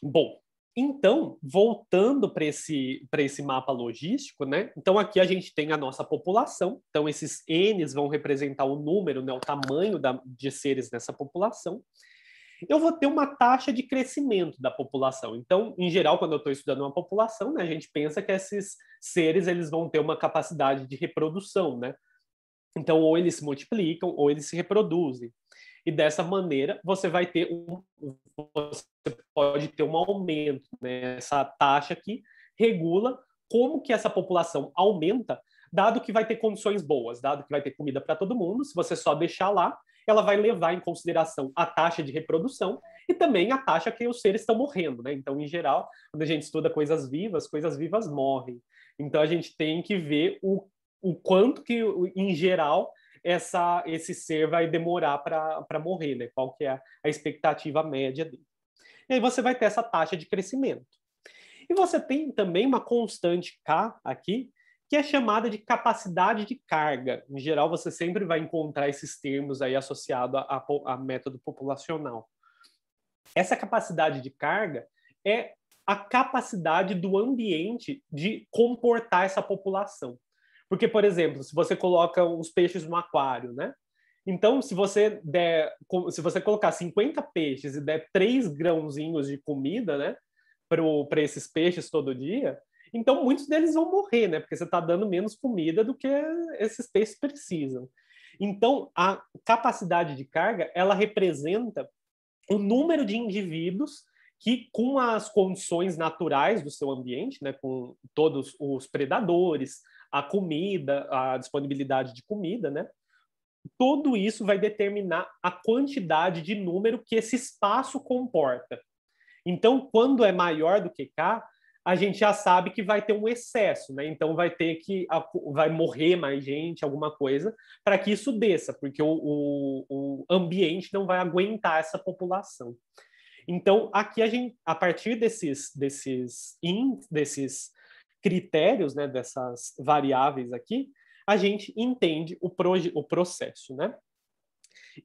Bom, então, voltando para esse, esse mapa logístico, né? Então, aqui a gente tem a nossa população. Então, esses Ns vão representar o número, né? o tamanho da, de seres nessa população eu vou ter uma taxa de crescimento da população. Então, em geral, quando eu estou estudando uma população, né, a gente pensa que esses seres eles vão ter uma capacidade de reprodução, né? Então, ou eles se multiplicam ou eles se reproduzem. E dessa maneira, você vai ter um, você pode ter um aumento, né? Essa taxa que regula como que essa população aumenta dado que vai ter condições boas, dado que vai ter comida para todo mundo, se você só deixar lá, ela vai levar em consideração a taxa de reprodução e também a taxa que os seres estão morrendo, né? Então, em geral, quando a gente estuda coisas vivas, coisas vivas morrem. Então, a gente tem que ver o, o quanto que, em geral, essa, esse ser vai demorar para morrer, né? Qual que é a expectativa média dele. E aí você vai ter essa taxa de crescimento. E você tem também uma constante K aqui, que é chamada de capacidade de carga. Em geral, você sempre vai encontrar esses termos aí associados a, a, a método populacional. Essa capacidade de carga é a capacidade do ambiente de comportar essa população. Porque, por exemplo, se você coloca os peixes no aquário, né? Então, se você der, se você colocar 50 peixes e der três grãozinhos de comida, né, para esses peixes todo dia, então, muitos deles vão morrer, né? Porque você está dando menos comida do que esses peixes precisam. Então, a capacidade de carga, ela representa o número de indivíduos que, com as condições naturais do seu ambiente, né, com todos os predadores, a comida, a disponibilidade de comida, né, tudo isso vai determinar a quantidade de número que esse espaço comporta. Então, quando é maior do que K, a gente já sabe que vai ter um excesso, né? Então vai ter que vai morrer mais gente, alguma coisa, para que isso desça, porque o, o, o, ambiente não vai aguentar essa população. Então aqui a gente, a partir desses desses in, desses critérios, né? Dessas variáveis aqui, a gente entende o, proje, o processo, né?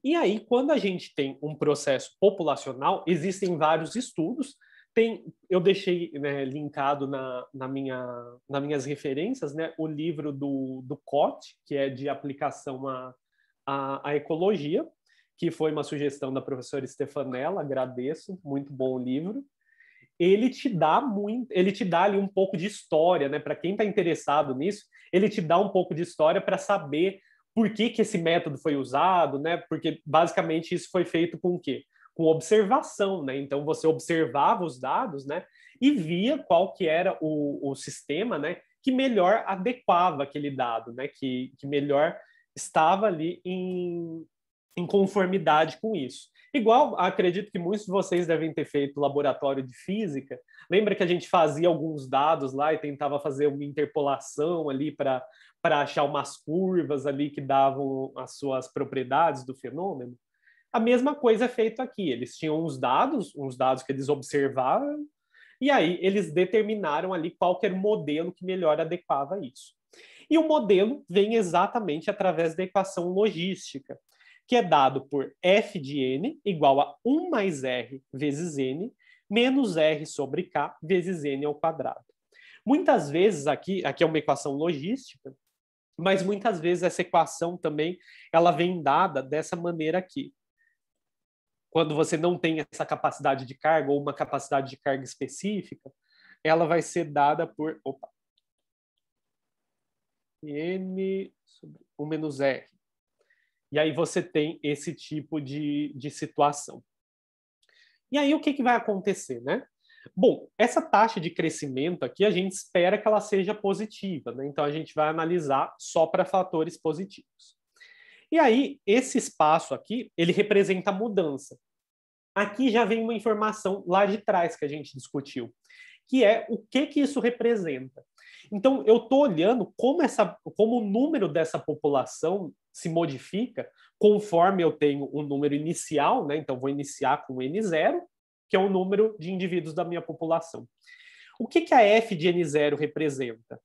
E aí, quando a gente tem um processo populacional, existem vários estudos tem, eu deixei né, linkado na, na minha, nas minhas referências né, o livro do, do COT, que é de aplicação à, à, à ecologia, que foi uma sugestão da professora Stefanella, agradeço, muito bom o livro. Ele te dá muito, ele te dá ali um pouco de história, né? Para quem está interessado nisso, ele te dá um pouco de história para saber por que, que esse método foi usado, né? Porque basicamente isso foi feito com o quê? com observação, né? Então você observava os dados, né? E via qual que era o, o sistema, né? Que melhor adequava aquele dado, né? Que, que melhor estava ali em, em conformidade com isso. Igual, acredito que muitos de vocês devem ter feito laboratório de física. Lembra que a gente fazia alguns dados lá e tentava fazer uma interpolação ali para achar umas curvas ali que davam as suas propriedades do fenômeno? A mesma coisa é feito aqui. Eles tinham uns dados, uns dados que eles observaram, e aí eles determinaram ali qual era o modelo que melhor adequava isso. E o modelo vem exatamente através da equação logística, que é dado por f de n igual a 1 mais r vezes n, menos r sobre k vezes n ao quadrado. Muitas vezes aqui, aqui é uma equação logística, mas muitas vezes essa equação também ela vem dada dessa maneira aqui quando você não tem essa capacidade de carga ou uma capacidade de carga específica, ela vai ser dada por opa, n sobre 1 menos r. E aí você tem esse tipo de, de situação. E aí o que, que vai acontecer, né? Bom, essa taxa de crescimento aqui a gente espera que ela seja positiva, né? Então a gente vai analisar só para fatores positivos. E aí, esse espaço aqui, ele representa a mudança. Aqui já vem uma informação lá de trás que a gente discutiu, que é o que que isso representa. Então, eu estou olhando como, essa, como o número dessa população se modifica conforme eu tenho um número inicial, né? então vou iniciar com N0, que é o número de indivíduos da minha população. O que, que a F de N0 representa?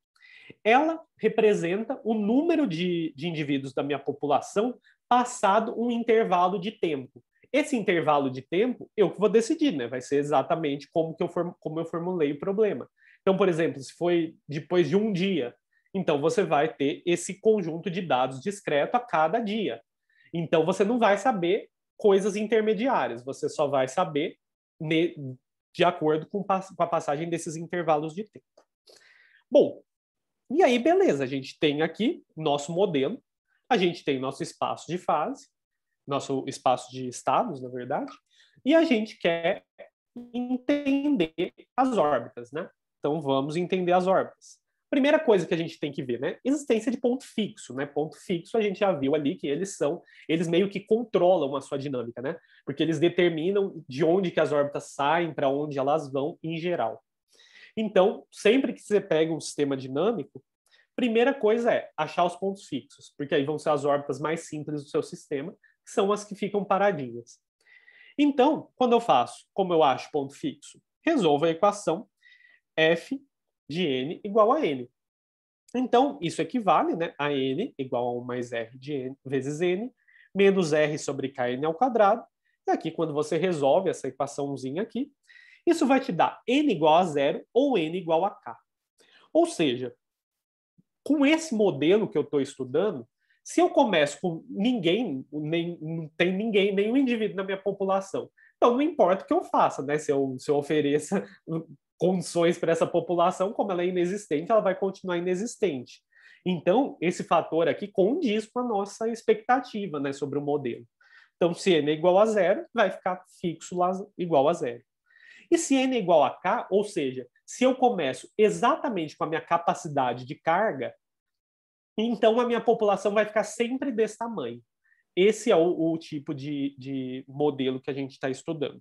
ela representa o número de, de indivíduos da minha população passado um intervalo de tempo. Esse intervalo de tempo, eu vou decidir, né? Vai ser exatamente como, que eu, form, como eu formulei o problema. Então, por exemplo, se foi depois de um dia, então você vai ter esse conjunto de dados discreto a cada dia. Então, você não vai saber coisas intermediárias, você só vai saber de acordo com a passagem desses intervalos de tempo. Bom, e aí, beleza, a gente tem aqui nosso modelo, a gente tem nosso espaço de fase, nosso espaço de estados, na verdade, e a gente quer entender as órbitas, né? Então vamos entender as órbitas. Primeira coisa que a gente tem que ver, né? Existência de ponto fixo, né? Ponto fixo a gente já viu ali que eles são, eles meio que controlam a sua dinâmica, né? Porque eles determinam de onde que as órbitas saem, para onde elas vão em geral. Então, sempre que você pega um sistema dinâmico, primeira coisa é achar os pontos fixos, porque aí vão ser as órbitas mais simples do seu sistema, que são as que ficam paradinhas. Então, quando eu faço, como eu acho ponto fixo? Resolvo a equação f de n igual a n. Então, isso equivale né, a n igual a 1 mais r de n vezes n, menos r sobre kn ao quadrado. E aqui, quando você resolve essa equaçãozinha aqui, isso vai te dar n igual a zero ou n igual a k. Ou seja, com esse modelo que eu estou estudando, se eu começo com ninguém, nem, não tem ninguém, nenhum indivíduo na minha população, então não importa o que eu faça, né? Se eu, se eu ofereça condições para essa população, como ela é inexistente, ela vai continuar inexistente. Então, esse fator aqui condiz com a nossa expectativa né, sobre o modelo. Então, se n é igual a zero, vai ficar fixo lá igual a zero. E se N é igual a K, ou seja, se eu começo exatamente com a minha capacidade de carga, então a minha população vai ficar sempre desse tamanho. Esse é o, o tipo de, de modelo que a gente está estudando.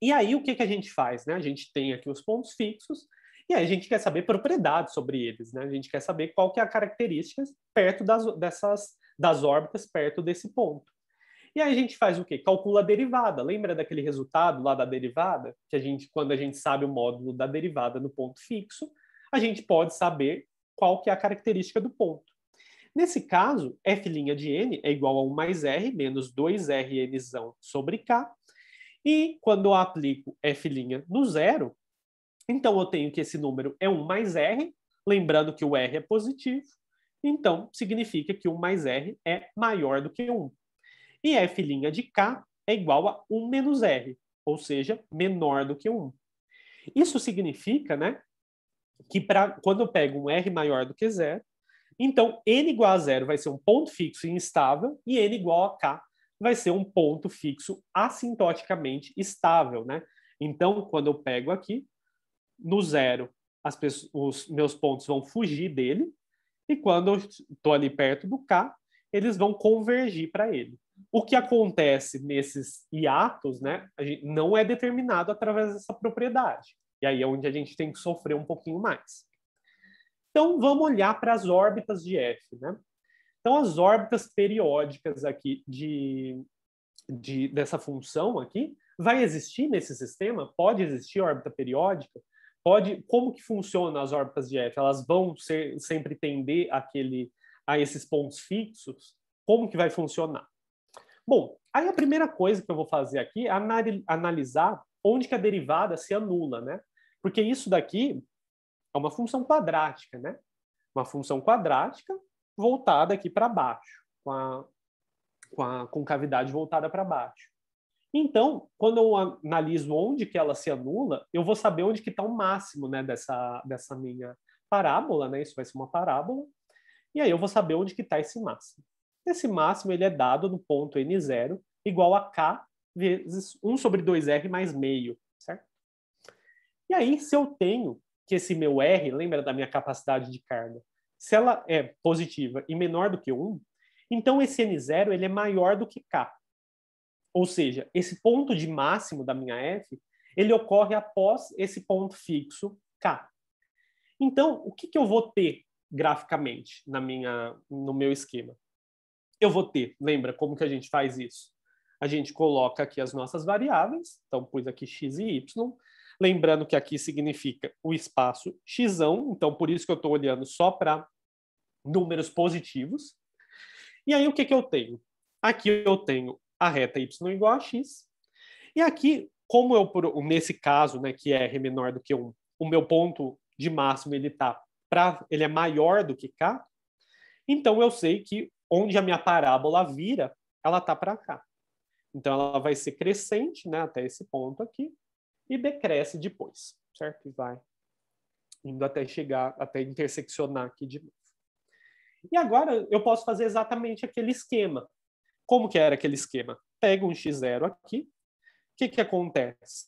E aí, o que, que a gente faz? Né? A gente tem aqui os pontos fixos, e aí a gente quer saber propriedades sobre eles, né? A gente quer saber qual que é a característica perto das, dessas, das órbitas perto desse ponto. E aí a gente faz o quê? Calcula a derivada. Lembra daquele resultado lá da derivada? Que a gente, quando a gente sabe o módulo da derivada no ponto fixo, a gente pode saber qual que é a característica do ponto. Nesse caso, f' de n é igual a 1 mais r menos 2rn sobre k. E quando eu aplico f' no zero, então eu tenho que esse número é 1 mais r, lembrando que o r é positivo, então significa que 1 mais r é maior do que 1. E f' de k é igual a 1 menos r, ou seja, menor do que 1. Isso significa né, que pra, quando eu pego um r maior do que zero, então n igual a zero vai ser um ponto fixo e instável, e n igual a k vai ser um ponto fixo assintoticamente estável. Né? Então, quando eu pego aqui, no zero, pessoas, os meus pontos vão fugir dele, e quando eu estou ali perto do k, eles vão convergir para ele o que acontece nesses hiatos, né, não é determinado através dessa propriedade. E aí é onde a gente tem que sofrer um pouquinho mais. Então, vamos olhar para as órbitas de F, né? Então, as órbitas periódicas aqui de, de, dessa função aqui, vai existir nesse sistema? Pode existir órbita periódica? Pode, como que funcionam as órbitas de F? Elas vão ser, sempre tender aquele, a esses pontos fixos? Como que vai funcionar? Bom, aí a primeira coisa que eu vou fazer aqui é analisar onde que a derivada se anula, né? Porque isso daqui é uma função quadrática, né? Uma função quadrática voltada aqui para baixo, com a, com a concavidade voltada para baixo. Então, quando eu analiso onde que ela se anula, eu vou saber onde que está o máximo né, dessa, dessa minha parábola, né? Isso vai ser uma parábola. E aí eu vou saber onde que está esse máximo. Esse máximo ele é dado no ponto N0 igual a K vezes 1 sobre 2R mais meio, certo? E aí, se eu tenho que esse meu R, lembra da minha capacidade de carga, se ela é positiva e menor do que 1, então esse N0 ele é maior do que K. Ou seja, esse ponto de máximo da minha F, ele ocorre após esse ponto fixo K. Então, o que, que eu vou ter graficamente na minha, no meu esquema? eu vou ter. Lembra como que a gente faz isso? A gente coloca aqui as nossas variáveis, então pus aqui x e y, lembrando que aqui significa o espaço x, então por isso que eu estou olhando só para números positivos. E aí o que, que eu tenho? Aqui eu tenho a reta y igual a x, e aqui, como eu, nesse caso, né, que é r é menor do que 1, o meu ponto de máximo ele tá pra, ele é maior do que k, então eu sei que onde a minha parábola vira, ela está para cá. Então, ela vai ser crescente né, até esse ponto aqui e decresce depois, certo? E vai indo até chegar, até interseccionar aqui de novo. E agora eu posso fazer exatamente aquele esquema. Como que era aquele esquema? Pega um x0 aqui. O que, que acontece?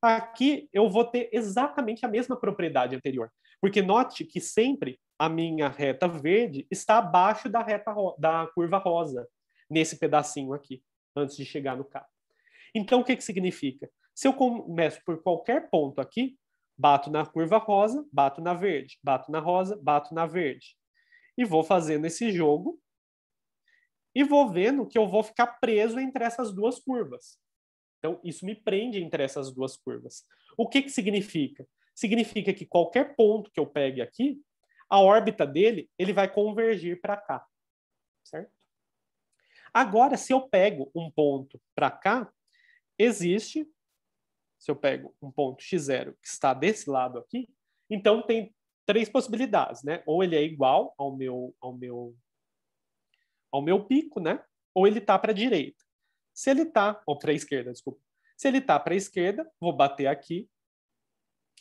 Aqui eu vou ter exatamente a mesma propriedade anterior. Porque note que sempre a minha reta verde está abaixo da reta da curva rosa, nesse pedacinho aqui, antes de chegar no K. Então, o que, que significa? Se eu começo por qualquer ponto aqui, bato na curva rosa, bato na verde, bato na rosa, bato na verde. E vou fazendo esse jogo e vou vendo que eu vou ficar preso entre essas duas curvas. Então, isso me prende entre essas duas curvas. O que, que significa? Significa que qualquer ponto que eu pegue aqui, a órbita dele ele vai convergir para cá, certo? Agora, se eu pego um ponto para cá, existe, se eu pego um ponto x0 que está desse lado aqui, então tem três possibilidades, né? Ou ele é igual ao meu ao meu ao meu pico, né? Ou ele está para a direita. Se ele está, ou para a esquerda, desculpa. Se ele está para a esquerda, vou bater aqui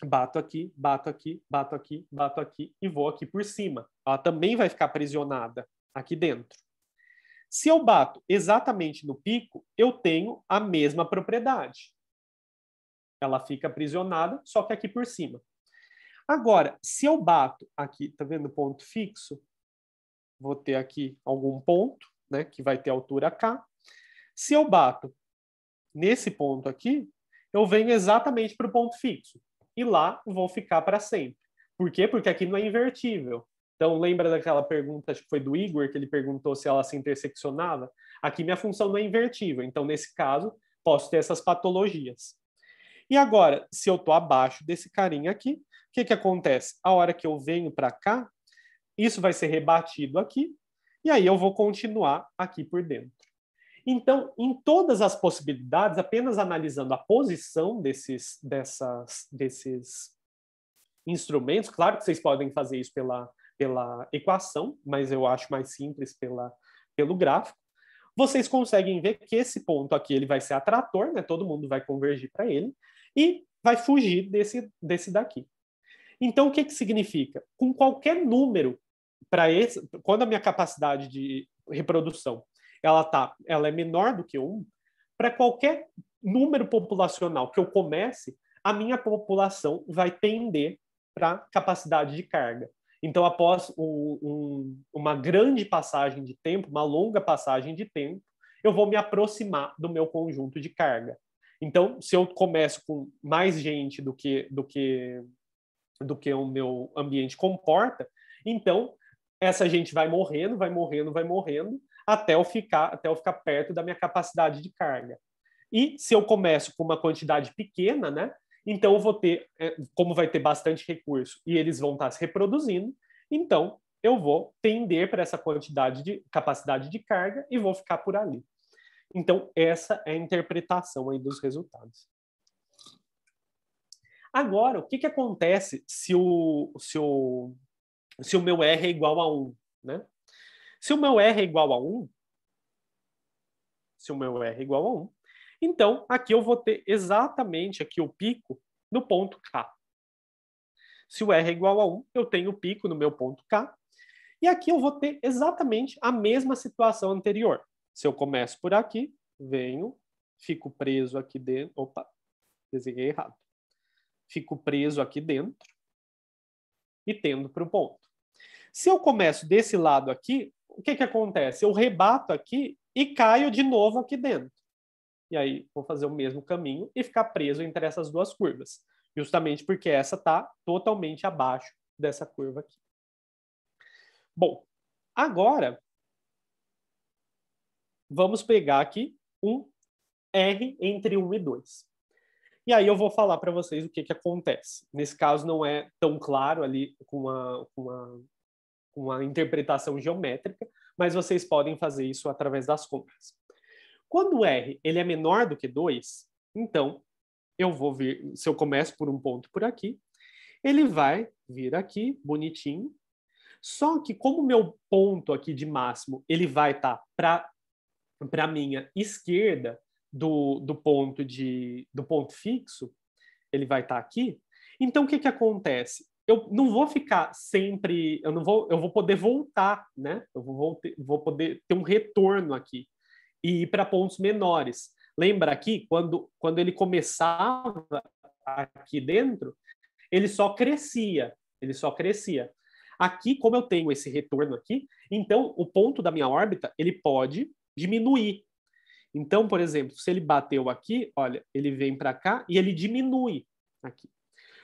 bato aqui, bato aqui, bato aqui, bato aqui e vou aqui por cima. Ela também vai ficar aprisionada aqui dentro. Se eu bato exatamente no pico, eu tenho a mesma propriedade. Ela fica aprisionada, só que aqui por cima. Agora, se eu bato aqui, tá vendo ponto fixo? Vou ter aqui algum ponto, né, que vai ter altura K. Se eu bato nesse ponto aqui, eu venho exatamente para o ponto fixo e lá vou ficar para sempre. Por quê? Porque aqui não é invertível. Então, lembra daquela pergunta, acho que foi do Igor, que ele perguntou se ela se interseccionava? Aqui minha função não é invertível, então nesse caso posso ter essas patologias. E agora, se eu estou abaixo desse carinha aqui, o que, que acontece? A hora que eu venho para cá, isso vai ser rebatido aqui, e aí eu vou continuar aqui por dentro. Então, em todas as possibilidades, apenas analisando a posição desses, dessas, desses instrumentos, claro que vocês podem fazer isso pela, pela equação, mas eu acho mais simples pela, pelo gráfico, vocês conseguem ver que esse ponto aqui ele vai ser atrator, né? todo mundo vai convergir para ele, e vai fugir desse, desse daqui. Então, o que, que significa? Com qualquer número para esse, quando a minha capacidade de reprodução ela, tá, ela é menor do que 1, para qualquer número populacional que eu comece, a minha população vai tender para capacidade de carga. Então, após um, um, uma grande passagem de tempo, uma longa passagem de tempo, eu vou me aproximar do meu conjunto de carga. Então, se eu começo com mais gente do que do que do que o meu ambiente comporta, então essa gente vai morrendo, vai morrendo, vai morrendo, até eu ficar, até eu ficar perto da minha capacidade de carga. E se eu começo com uma quantidade pequena, né? Então eu vou ter, é, como vai ter bastante recurso e eles vão estar se reproduzindo, então eu vou tender para essa quantidade de capacidade de carga e vou ficar por ali. Então essa é a interpretação aí dos resultados. Agora, o que, que acontece se o, se, o, se o meu R é igual a 1, né? Se o meu R é igual a 1, se o meu R é igual a 1, então aqui eu vou ter exatamente aqui o pico no ponto K. Se o R é igual a 1, eu tenho o pico no meu ponto K. E aqui eu vou ter exatamente a mesma situação anterior. Se eu começo por aqui, venho, fico preso aqui dentro. Opa, desenhei errado. Fico preso aqui dentro e tendo para o ponto. Se eu começo desse lado aqui, o que, que acontece? Eu rebato aqui e caio de novo aqui dentro. E aí vou fazer o mesmo caminho e ficar preso entre essas duas curvas, justamente porque essa está totalmente abaixo dessa curva aqui. Bom, agora vamos pegar aqui um R entre 1 e 2. E aí eu vou falar para vocês o que, que acontece. Nesse caso não é tão claro ali com a, com a uma interpretação geométrica, mas vocês podem fazer isso através das compras. Quando o R ele é menor do que 2, então eu vou vir, se eu começo por um ponto por aqui, ele vai vir aqui, bonitinho. Só que como meu ponto aqui de máximo, ele vai estar tá para para minha esquerda do, do ponto de do ponto fixo, ele vai estar tá aqui. Então o que que acontece? eu não vou ficar sempre, eu não vou, eu vou poder voltar, né? Eu vou, ter, vou poder ter um retorno aqui e ir para pontos menores. Lembra aqui quando quando ele começava aqui dentro, ele só crescia, ele só crescia. Aqui, como eu tenho esse retorno aqui, então o ponto da minha órbita ele pode diminuir. Então, por exemplo, se ele bateu aqui, olha, ele vem para cá e ele diminui aqui.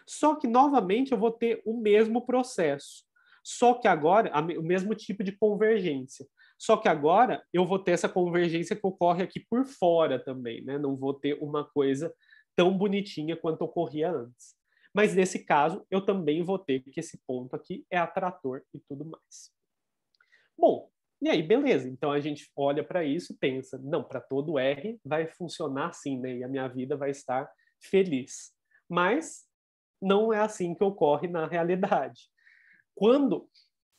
Só que, novamente, eu vou ter o mesmo processo. Só que agora, a, o mesmo tipo de convergência. Só que agora eu vou ter essa convergência que ocorre aqui por fora também, né? Não vou ter uma coisa tão bonitinha quanto ocorria antes. Mas nesse caso, eu também vou ter que esse ponto aqui é atrator e tudo mais. Bom, e aí, beleza. Então a gente olha para isso e pensa: não, para todo R vai funcionar assim, né? E a minha vida vai estar feliz. Mas não é assim que ocorre na realidade. Quando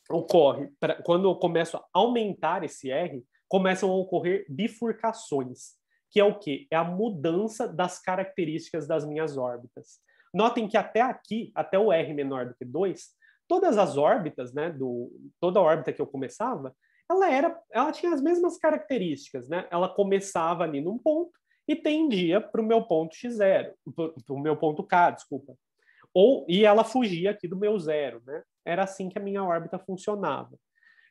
ocorre, pra, quando eu começo a aumentar esse R, começam a ocorrer bifurcações, que é o que? É a mudança das características das minhas órbitas. Notem que até aqui, até o R menor do que 2, todas as órbitas, né, do, toda a órbita que eu começava, ela era, ela tinha as mesmas características, né? Ela começava ali num ponto e tendia para o meu ponto x0, para o meu ponto k, desculpa ou e ela fugia aqui do meu zero, né? Era assim que a minha órbita funcionava.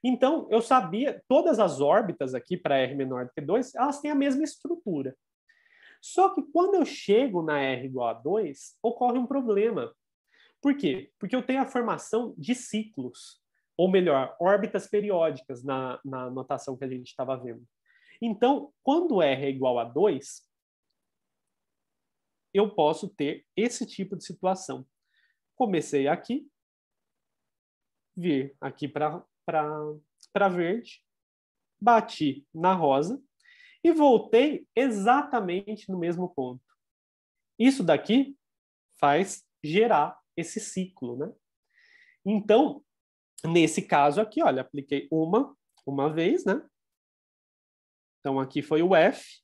Então, eu sabia, todas as órbitas aqui para R menor do que 2, elas têm a mesma estrutura. Só que quando eu chego na R igual a 2, ocorre um problema. Por quê? Porque eu tenho a formação de ciclos, ou melhor, órbitas periódicas na, na notação que a gente estava vendo. Então, quando R é igual a 2, eu posso ter esse tipo de situação comecei aqui, vir aqui para verde, bati na rosa e voltei exatamente no mesmo ponto. Isso daqui faz gerar esse ciclo, né? Então, nesse caso aqui, olha, apliquei uma, uma vez, né? Então, aqui foi o F,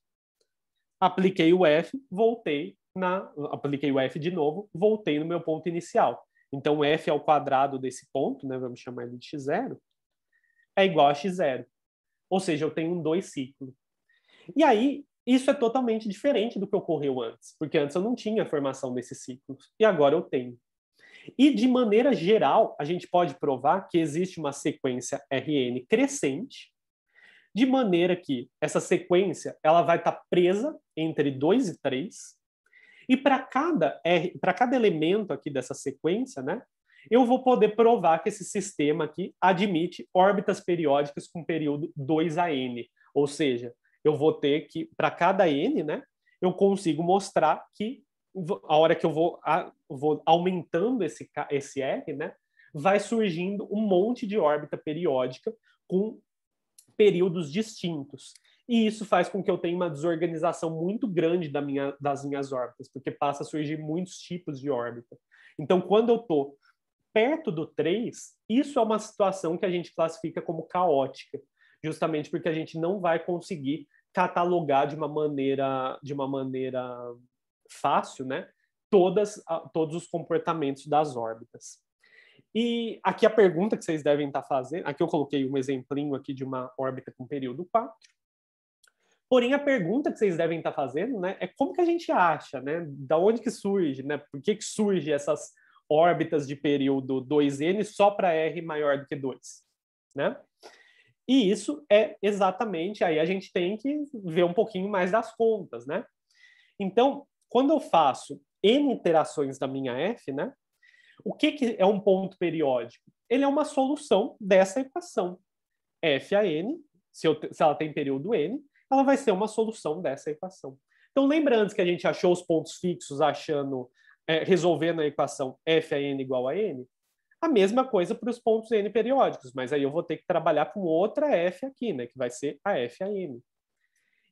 apliquei o F, voltei na apliquei o f de novo, voltei no meu ponto inicial. Então o f ao quadrado desse ponto, né, vamos chamar ele de x0, é igual a x0. Ou seja, eu tenho um 2 ciclo. E aí isso é totalmente diferente do que ocorreu antes, porque antes eu não tinha a formação desses ciclos e agora eu tenho. E de maneira geral, a gente pode provar que existe uma sequência RN crescente, de maneira que essa sequência ela vai estar tá presa entre 2 e 3, e para cada, R, cada elemento aqui dessa sequência, né, eu vou poder provar que esse sistema aqui admite órbitas periódicas com período 2 a n. Ou seja, eu vou ter que, para cada n, né, eu consigo mostrar que a hora que eu vou, a, vou aumentando esse, esse R, né, vai surgindo um monte de órbita periódica com períodos distintos. E isso faz com que eu tenha uma desorganização muito grande da minha, das minhas órbitas, porque passa a surgir muitos tipos de órbita. Então, quando eu estou perto do 3, isso é uma situação que a gente classifica como caótica, justamente porque a gente não vai conseguir catalogar de uma maneira, de uma maneira fácil, né? Todas, todos os comportamentos das órbitas. E aqui a pergunta que vocês devem estar tá fazendo, aqui eu coloquei um exemplinho aqui de uma órbita com período 4. Porém, a pergunta que vocês devem estar tá fazendo, né, é como que a gente acha, né? Da onde que surge, né? Por que que surge essas órbitas de período 2n só para r maior do que 2, né? E isso é exatamente, aí a gente tem que ver um pouquinho mais das contas, né? Então, quando eu faço n iterações da minha f, né? O que, que é um ponto periódico? Ele é uma solução dessa equação f a n, se, eu, se ela tem período n, ela vai ser uma solução dessa equação. Então, lembra antes que a gente achou os pontos fixos achando, é, resolvendo a equação f a n igual a n? A mesma coisa para os pontos n periódicos, mas aí eu vou ter que trabalhar com outra f aqui, né, que vai ser a f a n.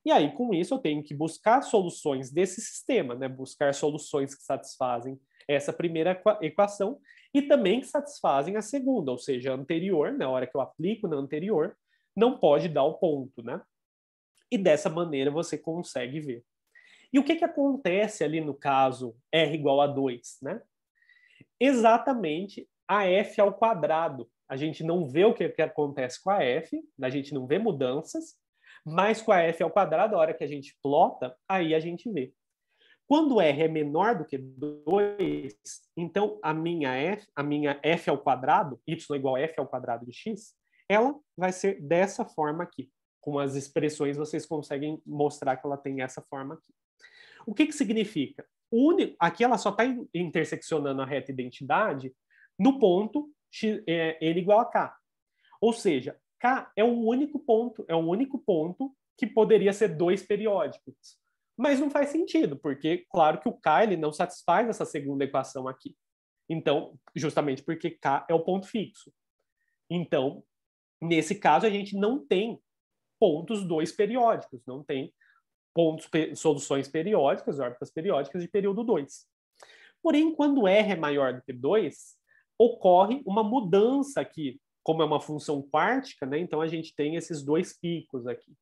E aí, com isso, eu tenho que buscar soluções desse sistema, né? buscar soluções que satisfazem essa primeira equação e também que satisfazem a segunda, ou seja, a anterior, na hora que eu aplico na anterior, não pode dar o ponto. Né? e dessa maneira você consegue ver. E o que, que acontece ali no caso R igual a 2? Né? Exatamente a F ao quadrado. A gente não vê o que, que acontece com a F, a gente não vê mudanças, mas com a F ao quadrado, a hora que a gente plota, aí a gente vê. Quando R é menor do que 2, então a minha F, a minha F ao quadrado, y igual a F ao quadrado de x, ela vai ser dessa forma aqui com as expressões vocês conseguem mostrar que ela tem essa forma aqui. O que, que significa? Único, aqui ela só está interseccionando a reta identidade no ponto x, é, n igual a k. Ou seja, k é um único ponto, é um único ponto que poderia ser dois periódicos. Mas não faz sentido, porque claro que o k ele não satisfaz essa segunda equação aqui. Então, justamente porque k é o ponto fixo. Então, nesse caso a gente não tem pontos dois periódicos, não tem pontos, soluções periódicas, órbitas periódicas de período 2. Porém, quando R é maior do que 2, ocorre uma mudança aqui, como é uma função quártica, né? então a gente tem esses dois picos aqui.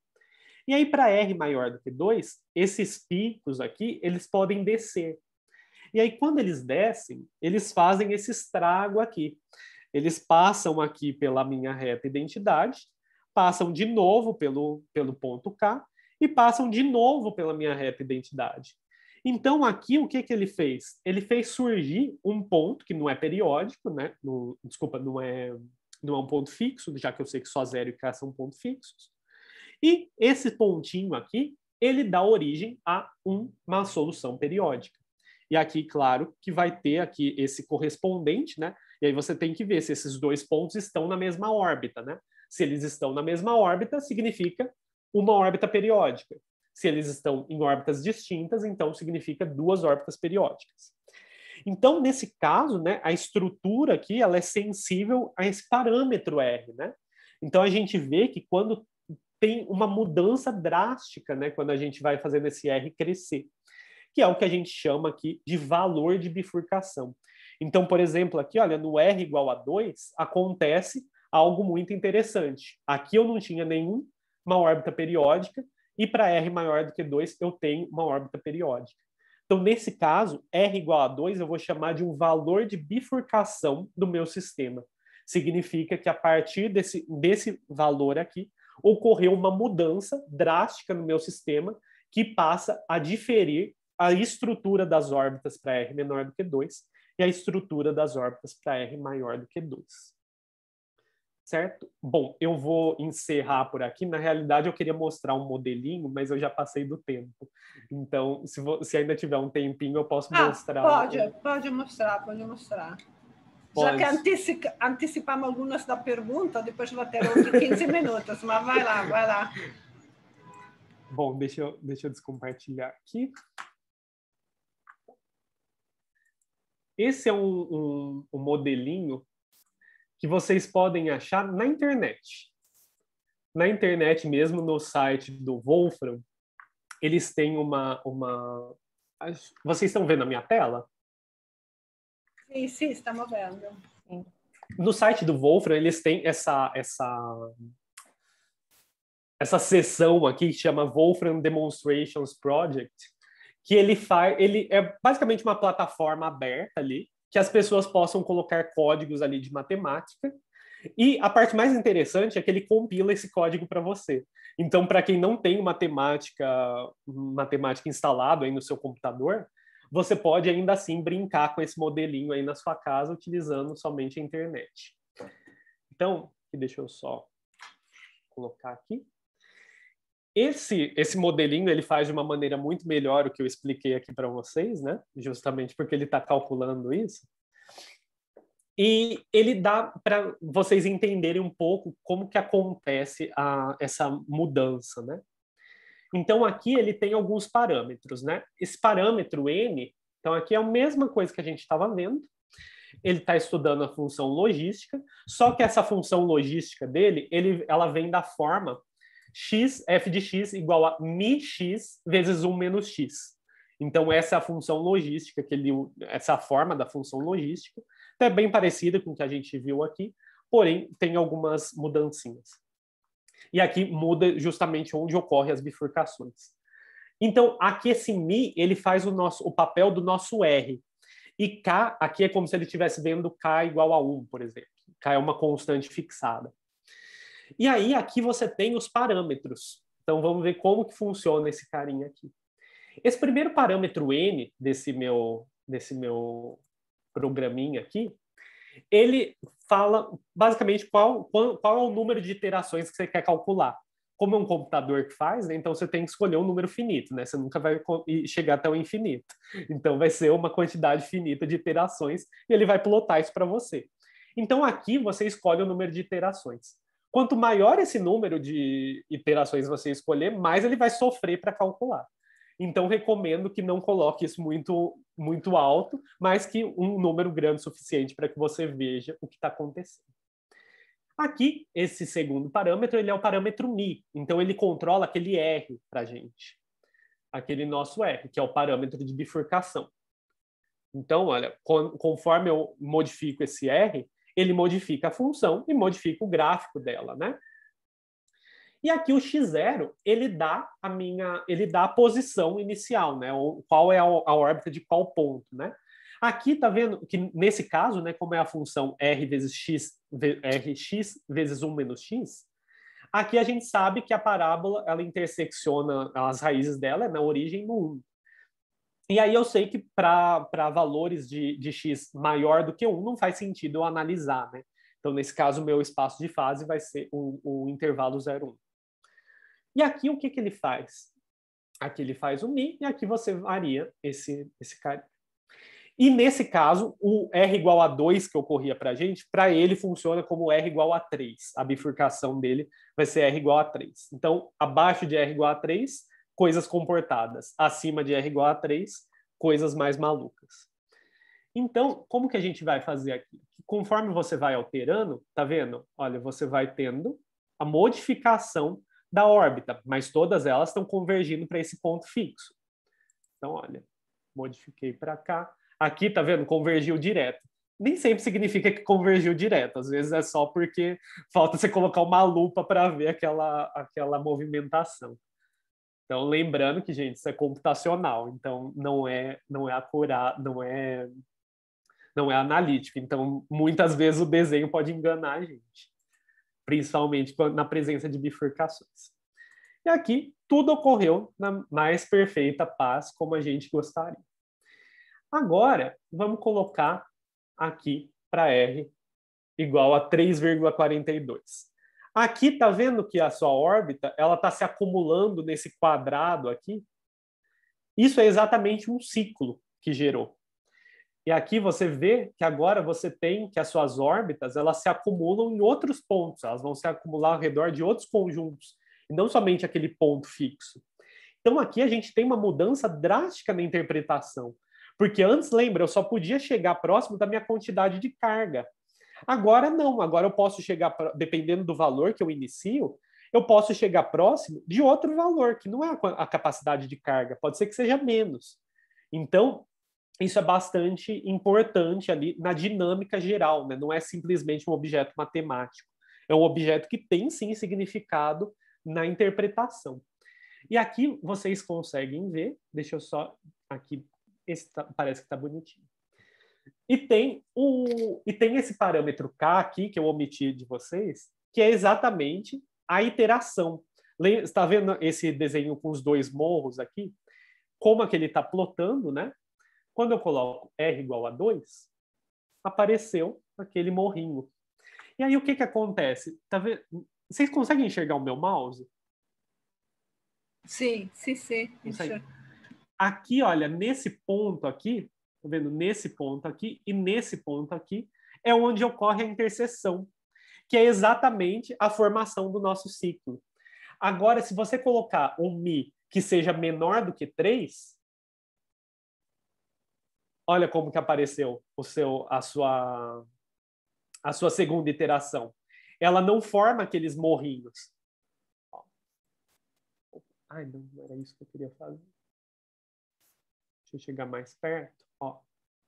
E aí, para R maior do que 2, esses picos aqui, eles podem descer. E aí, quando eles descem, eles fazem esse estrago aqui. Eles passam aqui pela minha reta identidade, passam de novo pelo, pelo ponto K e passam de novo pela minha reta identidade. Então, aqui, o que, que ele fez? Ele fez surgir um ponto que não é periódico, né? No, desculpa, não é, não é um ponto fixo, já que eu sei que só zero e K são pontos fixos. E esse pontinho aqui, ele dá origem a uma solução periódica. E aqui, claro, que vai ter aqui esse correspondente, né? E aí você tem que ver se esses dois pontos estão na mesma órbita, né? Se eles estão na mesma órbita, significa uma órbita periódica. Se eles estão em órbitas distintas, então significa duas órbitas periódicas. Então, nesse caso, né, a estrutura aqui ela é sensível a esse parâmetro R. Né? Então, a gente vê que quando tem uma mudança drástica, né, quando a gente vai fazendo esse R crescer, que é o que a gente chama aqui de valor de bifurcação. Então, por exemplo, aqui, olha, no R igual a 2, acontece algo muito interessante. Aqui eu não tinha nenhum, órbita periódica, e para R maior do que 2 eu tenho uma órbita periódica. Então, nesse caso, R igual a 2 eu vou chamar de um valor de bifurcação do meu sistema. Significa que a partir desse, desse valor aqui, ocorreu uma mudança drástica no meu sistema que passa a diferir a estrutura das órbitas para R menor do que 2 e a estrutura das órbitas para R maior do que 2. Certo? Bom, eu vou encerrar por aqui. Na realidade, eu queria mostrar um modelinho, mas eu já passei do tempo. Então, se, vou, se ainda tiver um tempinho, eu posso ah, mostrar. Pode, um... pode mostrar, pode mostrar. Pode. Já que antecipa, antecipamos algumas da pergunta, depois vai ter outros 15 minutos, mas vai lá, vai lá. Bom, deixa eu, deixa eu descompartilhar aqui. Esse é um, um, um modelinho que vocês podem achar na internet. Na internet mesmo, no site do Wolfram, eles têm uma, uma... Vocês estão vendo a minha tela? Sim, sim, estamos vendo. No site do Wolfram, eles têm essa, essa, essa seção aqui que chama Wolfram Demonstrations Project, que ele faz, ele é basicamente uma plataforma aberta ali, que as pessoas possam colocar códigos ali de matemática. E a parte mais interessante é que ele compila esse código para você. Então, para quem não tem matemática, matemática instalado aí no seu computador, você pode ainda assim brincar com esse modelinho aí na sua casa utilizando somente a internet. Então, deixa eu só colocar aqui. Esse, esse modelinho ele faz de uma maneira muito melhor o que eu expliquei aqui para vocês, né? Justamente porque ele está calculando isso. E ele dá para vocês entenderem um pouco como que acontece a, essa mudança, né? Então aqui ele tem alguns parâmetros, né? Esse parâmetro n, então aqui é a mesma coisa que a gente estava vendo. Ele está estudando a função logística, só que essa função logística dele, ele, ela vem da forma x, f de x igual a mi x vezes 1 menos x. Então, essa é a função logística, que ele, essa é forma da função logística, então, é bem parecida com o que a gente viu aqui, porém tem algumas mudancinhas. E aqui muda justamente onde ocorrem as bifurcações. Então, aqui esse mi, ele faz o, nosso, o papel do nosso R. E K, aqui é como se ele estivesse vendo K igual a 1, por exemplo. K é uma constante fixada. E aí aqui você tem os parâmetros. Então vamos ver como que funciona esse carinha aqui. Esse primeiro parâmetro n desse meu desse meu programinha aqui, ele fala basicamente qual, qual, qual é o número de iterações que você quer calcular. Como é um computador que faz, né, então você tem que escolher um número finito, né? Você nunca vai chegar até o infinito. Então vai ser uma quantidade finita de iterações e ele vai plotar isso para você. Então aqui você escolhe o número de iterações. Quanto maior esse número de iterações você escolher, mais ele vai sofrer para calcular. Então, recomendo que não coloque isso muito, muito alto, mas que um número grande suficiente para que você veja o que está acontecendo. Aqui, esse segundo parâmetro, ele é o parâmetro mi. Então, ele controla aquele R para a gente. Aquele nosso R, que é o parâmetro de bifurcação. Então, olha, conforme eu modifico esse R, ele modifica a função e modifica o gráfico dela, né? E aqui o x0, ele dá a minha, ele dá a posição inicial, né? qual é a, a órbita de qual ponto, né? Aqui tá vendo que nesse caso, né, como é a função r vezes x, rx vezes 1 menos x, aqui a gente sabe que a parábola ela intersecciona as raízes dela é na origem no 1, e aí eu sei que para valores de, de x maior do que 1 não faz sentido eu analisar, né? Então, nesse caso, o meu espaço de fase vai ser o, o intervalo 0,1. E aqui o que, que ele faz? Aqui ele faz o mi e aqui você varia esse, esse cara. E nesse caso, o R igual a 2 que ocorria para a gente, para ele funciona como R igual a 3. A bifurcação dele vai ser R igual a 3. Então, abaixo de R igual a 3, coisas comportadas. Acima de R igual a 3, coisas mais malucas. Então, como que a gente vai fazer aqui? Conforme você vai alterando, tá vendo? Olha, você vai tendo a modificação da órbita, mas todas elas estão convergindo para esse ponto fixo. Então, olha, modifiquei para cá. Aqui, tá vendo? Convergiu direto. Nem sempre significa que convergiu direto, às vezes é só porque falta você colocar uma lupa para ver aquela, aquela movimentação. Então, lembrando que, gente, isso é computacional, então não é não é acurado, não é não é analítico. Então, muitas vezes o desenho pode enganar a gente, principalmente na presença de bifurcações. E aqui tudo ocorreu na mais perfeita paz como a gente gostaria. Agora, vamos colocar aqui para R igual a 3,42. Aqui está vendo que a sua órbita ela está se acumulando nesse quadrado aqui. Isso é exatamente um ciclo que gerou. E aqui você vê que agora você tem que as suas órbitas elas se acumulam em outros pontos, elas vão se acumular ao redor de outros conjuntos, e não somente aquele ponto fixo. Então aqui a gente tem uma mudança drástica na interpretação, porque antes, lembra, eu só podia chegar próximo da minha quantidade de carga. Agora não, agora eu posso chegar, dependendo do valor que eu inicio, eu posso chegar próximo de outro valor, que não é a capacidade de carga, pode ser que seja menos. Então, isso é bastante importante ali na dinâmica geral, né? não é simplesmente um objeto matemático, é um objeto que tem sim significado na interpretação. E aqui vocês conseguem ver, deixa eu só aqui, esse tá, parece que está bonitinho. E tem, o, e tem esse parâmetro K aqui, que eu omiti de vocês, que é exatamente a iteração. Está vendo esse desenho com os dois morros aqui? Como é que ele está plotando, né? Quando eu coloco R igual a 2, apareceu aquele morrinho. E aí o que, que acontece? Tá vendo? Vocês conseguem enxergar o meu mouse? Sim, sim, sim. Aqui, olha, nesse ponto aqui, vendo nesse ponto aqui e nesse ponto aqui é onde ocorre a interseção, que é exatamente a formação do nosso ciclo. Agora, se você colocar um Mi que seja menor do que 3, olha como que apareceu o seu, a, sua, a sua segunda iteração. Ela não forma aqueles morrinhos. Ai, não era isso que eu queria fazer. Deixa eu chegar mais perto. Ó,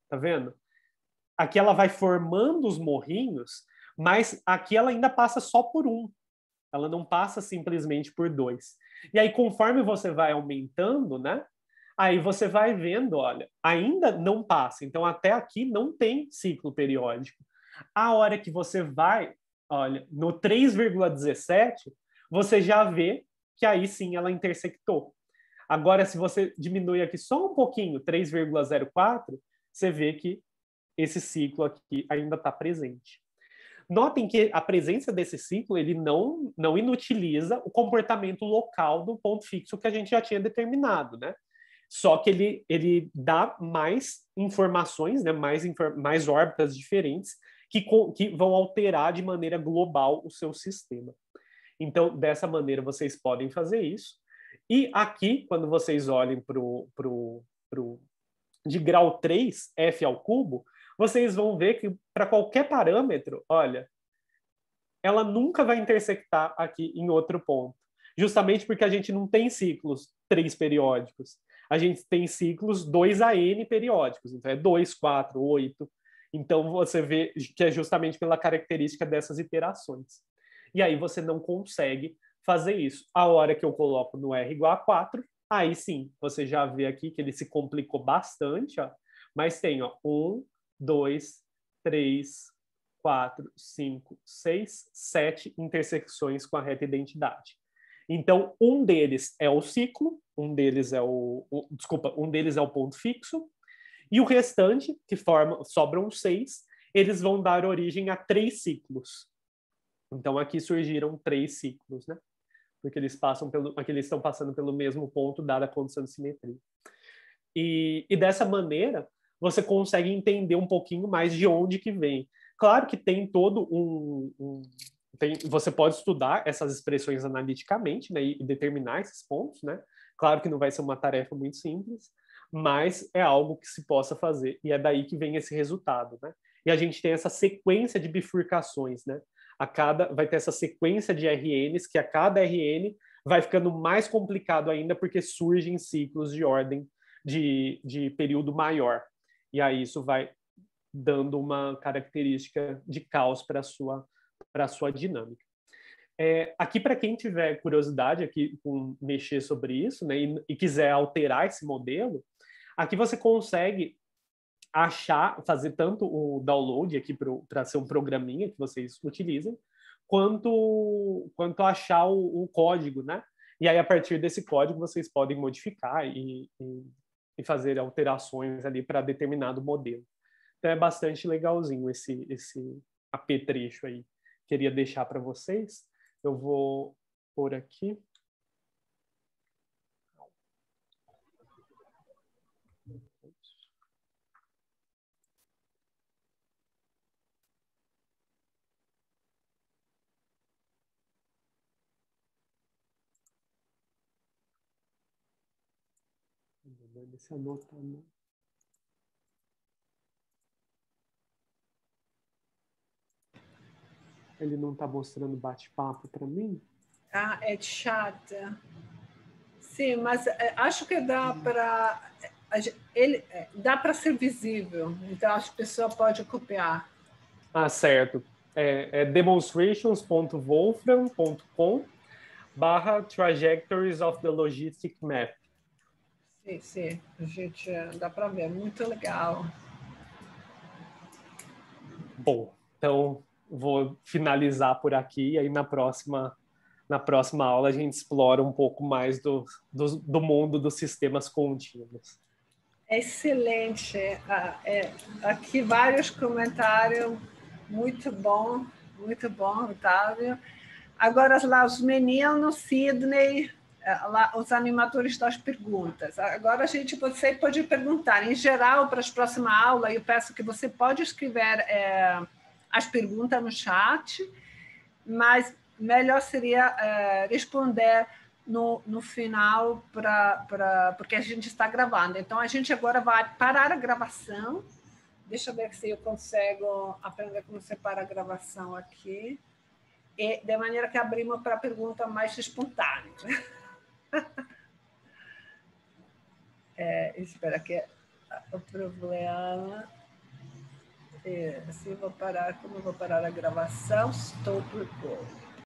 tá vendo? Aqui ela vai formando os morrinhos, mas aqui ela ainda passa só por um. Ela não passa simplesmente por dois. E aí, conforme você vai aumentando, né? Aí você vai vendo, olha, ainda não passa. Então, até aqui não tem ciclo periódico. A hora que você vai, olha, no 3,17, você já vê que aí sim ela intersectou. Agora, se você diminui aqui só um pouquinho, 3,04, você vê que esse ciclo aqui ainda está presente. Notem que a presença desse ciclo ele não, não inutiliza o comportamento local do ponto fixo que a gente já tinha determinado, né? Só que ele, ele dá mais informações, né? mais, mais órbitas diferentes que, que vão alterar de maneira global o seu sistema. Então, dessa maneira, vocês podem fazer isso. E aqui, quando vocês olhem para o de grau 3, f ao cubo, vocês vão ver que para qualquer parâmetro, olha, ela nunca vai intersectar aqui em outro ponto. Justamente porque a gente não tem ciclos três periódicos. A gente tem ciclos 2 a n periódicos. Então é 2, 4, 8. Então você vê que é justamente pela característica dessas iterações. E aí você não consegue fazer isso. A hora que eu coloco no R igual a 4, aí sim, você já vê aqui que ele se complicou bastante, ó, mas tem ó, 1, 2, 3, 4, 5, 6, 7 intersecções com a reta identidade. Então, um deles é o ciclo, um deles é o, o desculpa, um deles é o ponto fixo, e o restante, que forma, sobram seis, eles vão dar origem a três ciclos. Então, aqui surgiram três ciclos, né? porque eles passam pelo, porque eles estão passando pelo mesmo ponto dada a condição de simetria. E, e dessa maneira você consegue entender um pouquinho mais de onde que vem. Claro que tem todo um, um tem, você pode estudar essas expressões analiticamente né, e, e determinar esses pontos, né? Claro que não vai ser uma tarefa muito simples, mas é algo que se possa fazer e é daí que vem esse resultado, né? E a gente tem essa sequência de bifurcações, né? a cada vai ter essa sequência de RNs que a cada RN vai ficando mais complicado ainda porque surgem ciclos de ordem de, de período maior. E aí isso vai dando uma característica de caos para a sua, para sua dinâmica. É, aqui, para quem tiver curiosidade aqui com mexer sobre isso né, e, e quiser alterar esse modelo, aqui você consegue achar, fazer tanto o download aqui para ser um programinha que vocês utilizem, quanto, quanto achar o, o, código, né? E aí, a partir desse código, vocês podem modificar e, e, e fazer alterações ali para determinado modelo. Então, é bastante legalzinho esse, esse apetrecho aí. Queria deixar para vocês. Eu vou por aqui. Ver se anota. Né? Ele não está mostrando bate-papo para mim? Ah, é chata. Sim, mas é, acho que dá para ele é, dá para ser visível. Então acho que a pessoa pode copiar. Ah, certo. É, é demonstrations.wolfram.com barra trajectories of the logistic map. Sim, a gente eh, dá para ver, muito legal. Bom, então vou finalizar por aqui e aí na próxima na próxima aula a gente explora um pouco mais do, do, do mundo dos sistemas contínuos. Excelente. Ah, é, aqui vários comentários, muito bom, muito bom, Otávio. Agora lá os meninos, Sidney, é, lá, os animadores das perguntas. Agora a gente você pode perguntar. Em geral, para a próxima aula, eu peço que você pode escrever é, as perguntas no chat, mas melhor seria é, responder no, no final, pra, pra, porque a gente está gravando. Então, a gente agora vai parar a gravação. Deixa eu ver se eu consigo aprender como separar a gravação aqui. E de maneira que abrimos para perguntas mais espontâneas. É, espera que o problema é, se vou parar, como vou parar a gravação, estou por gol.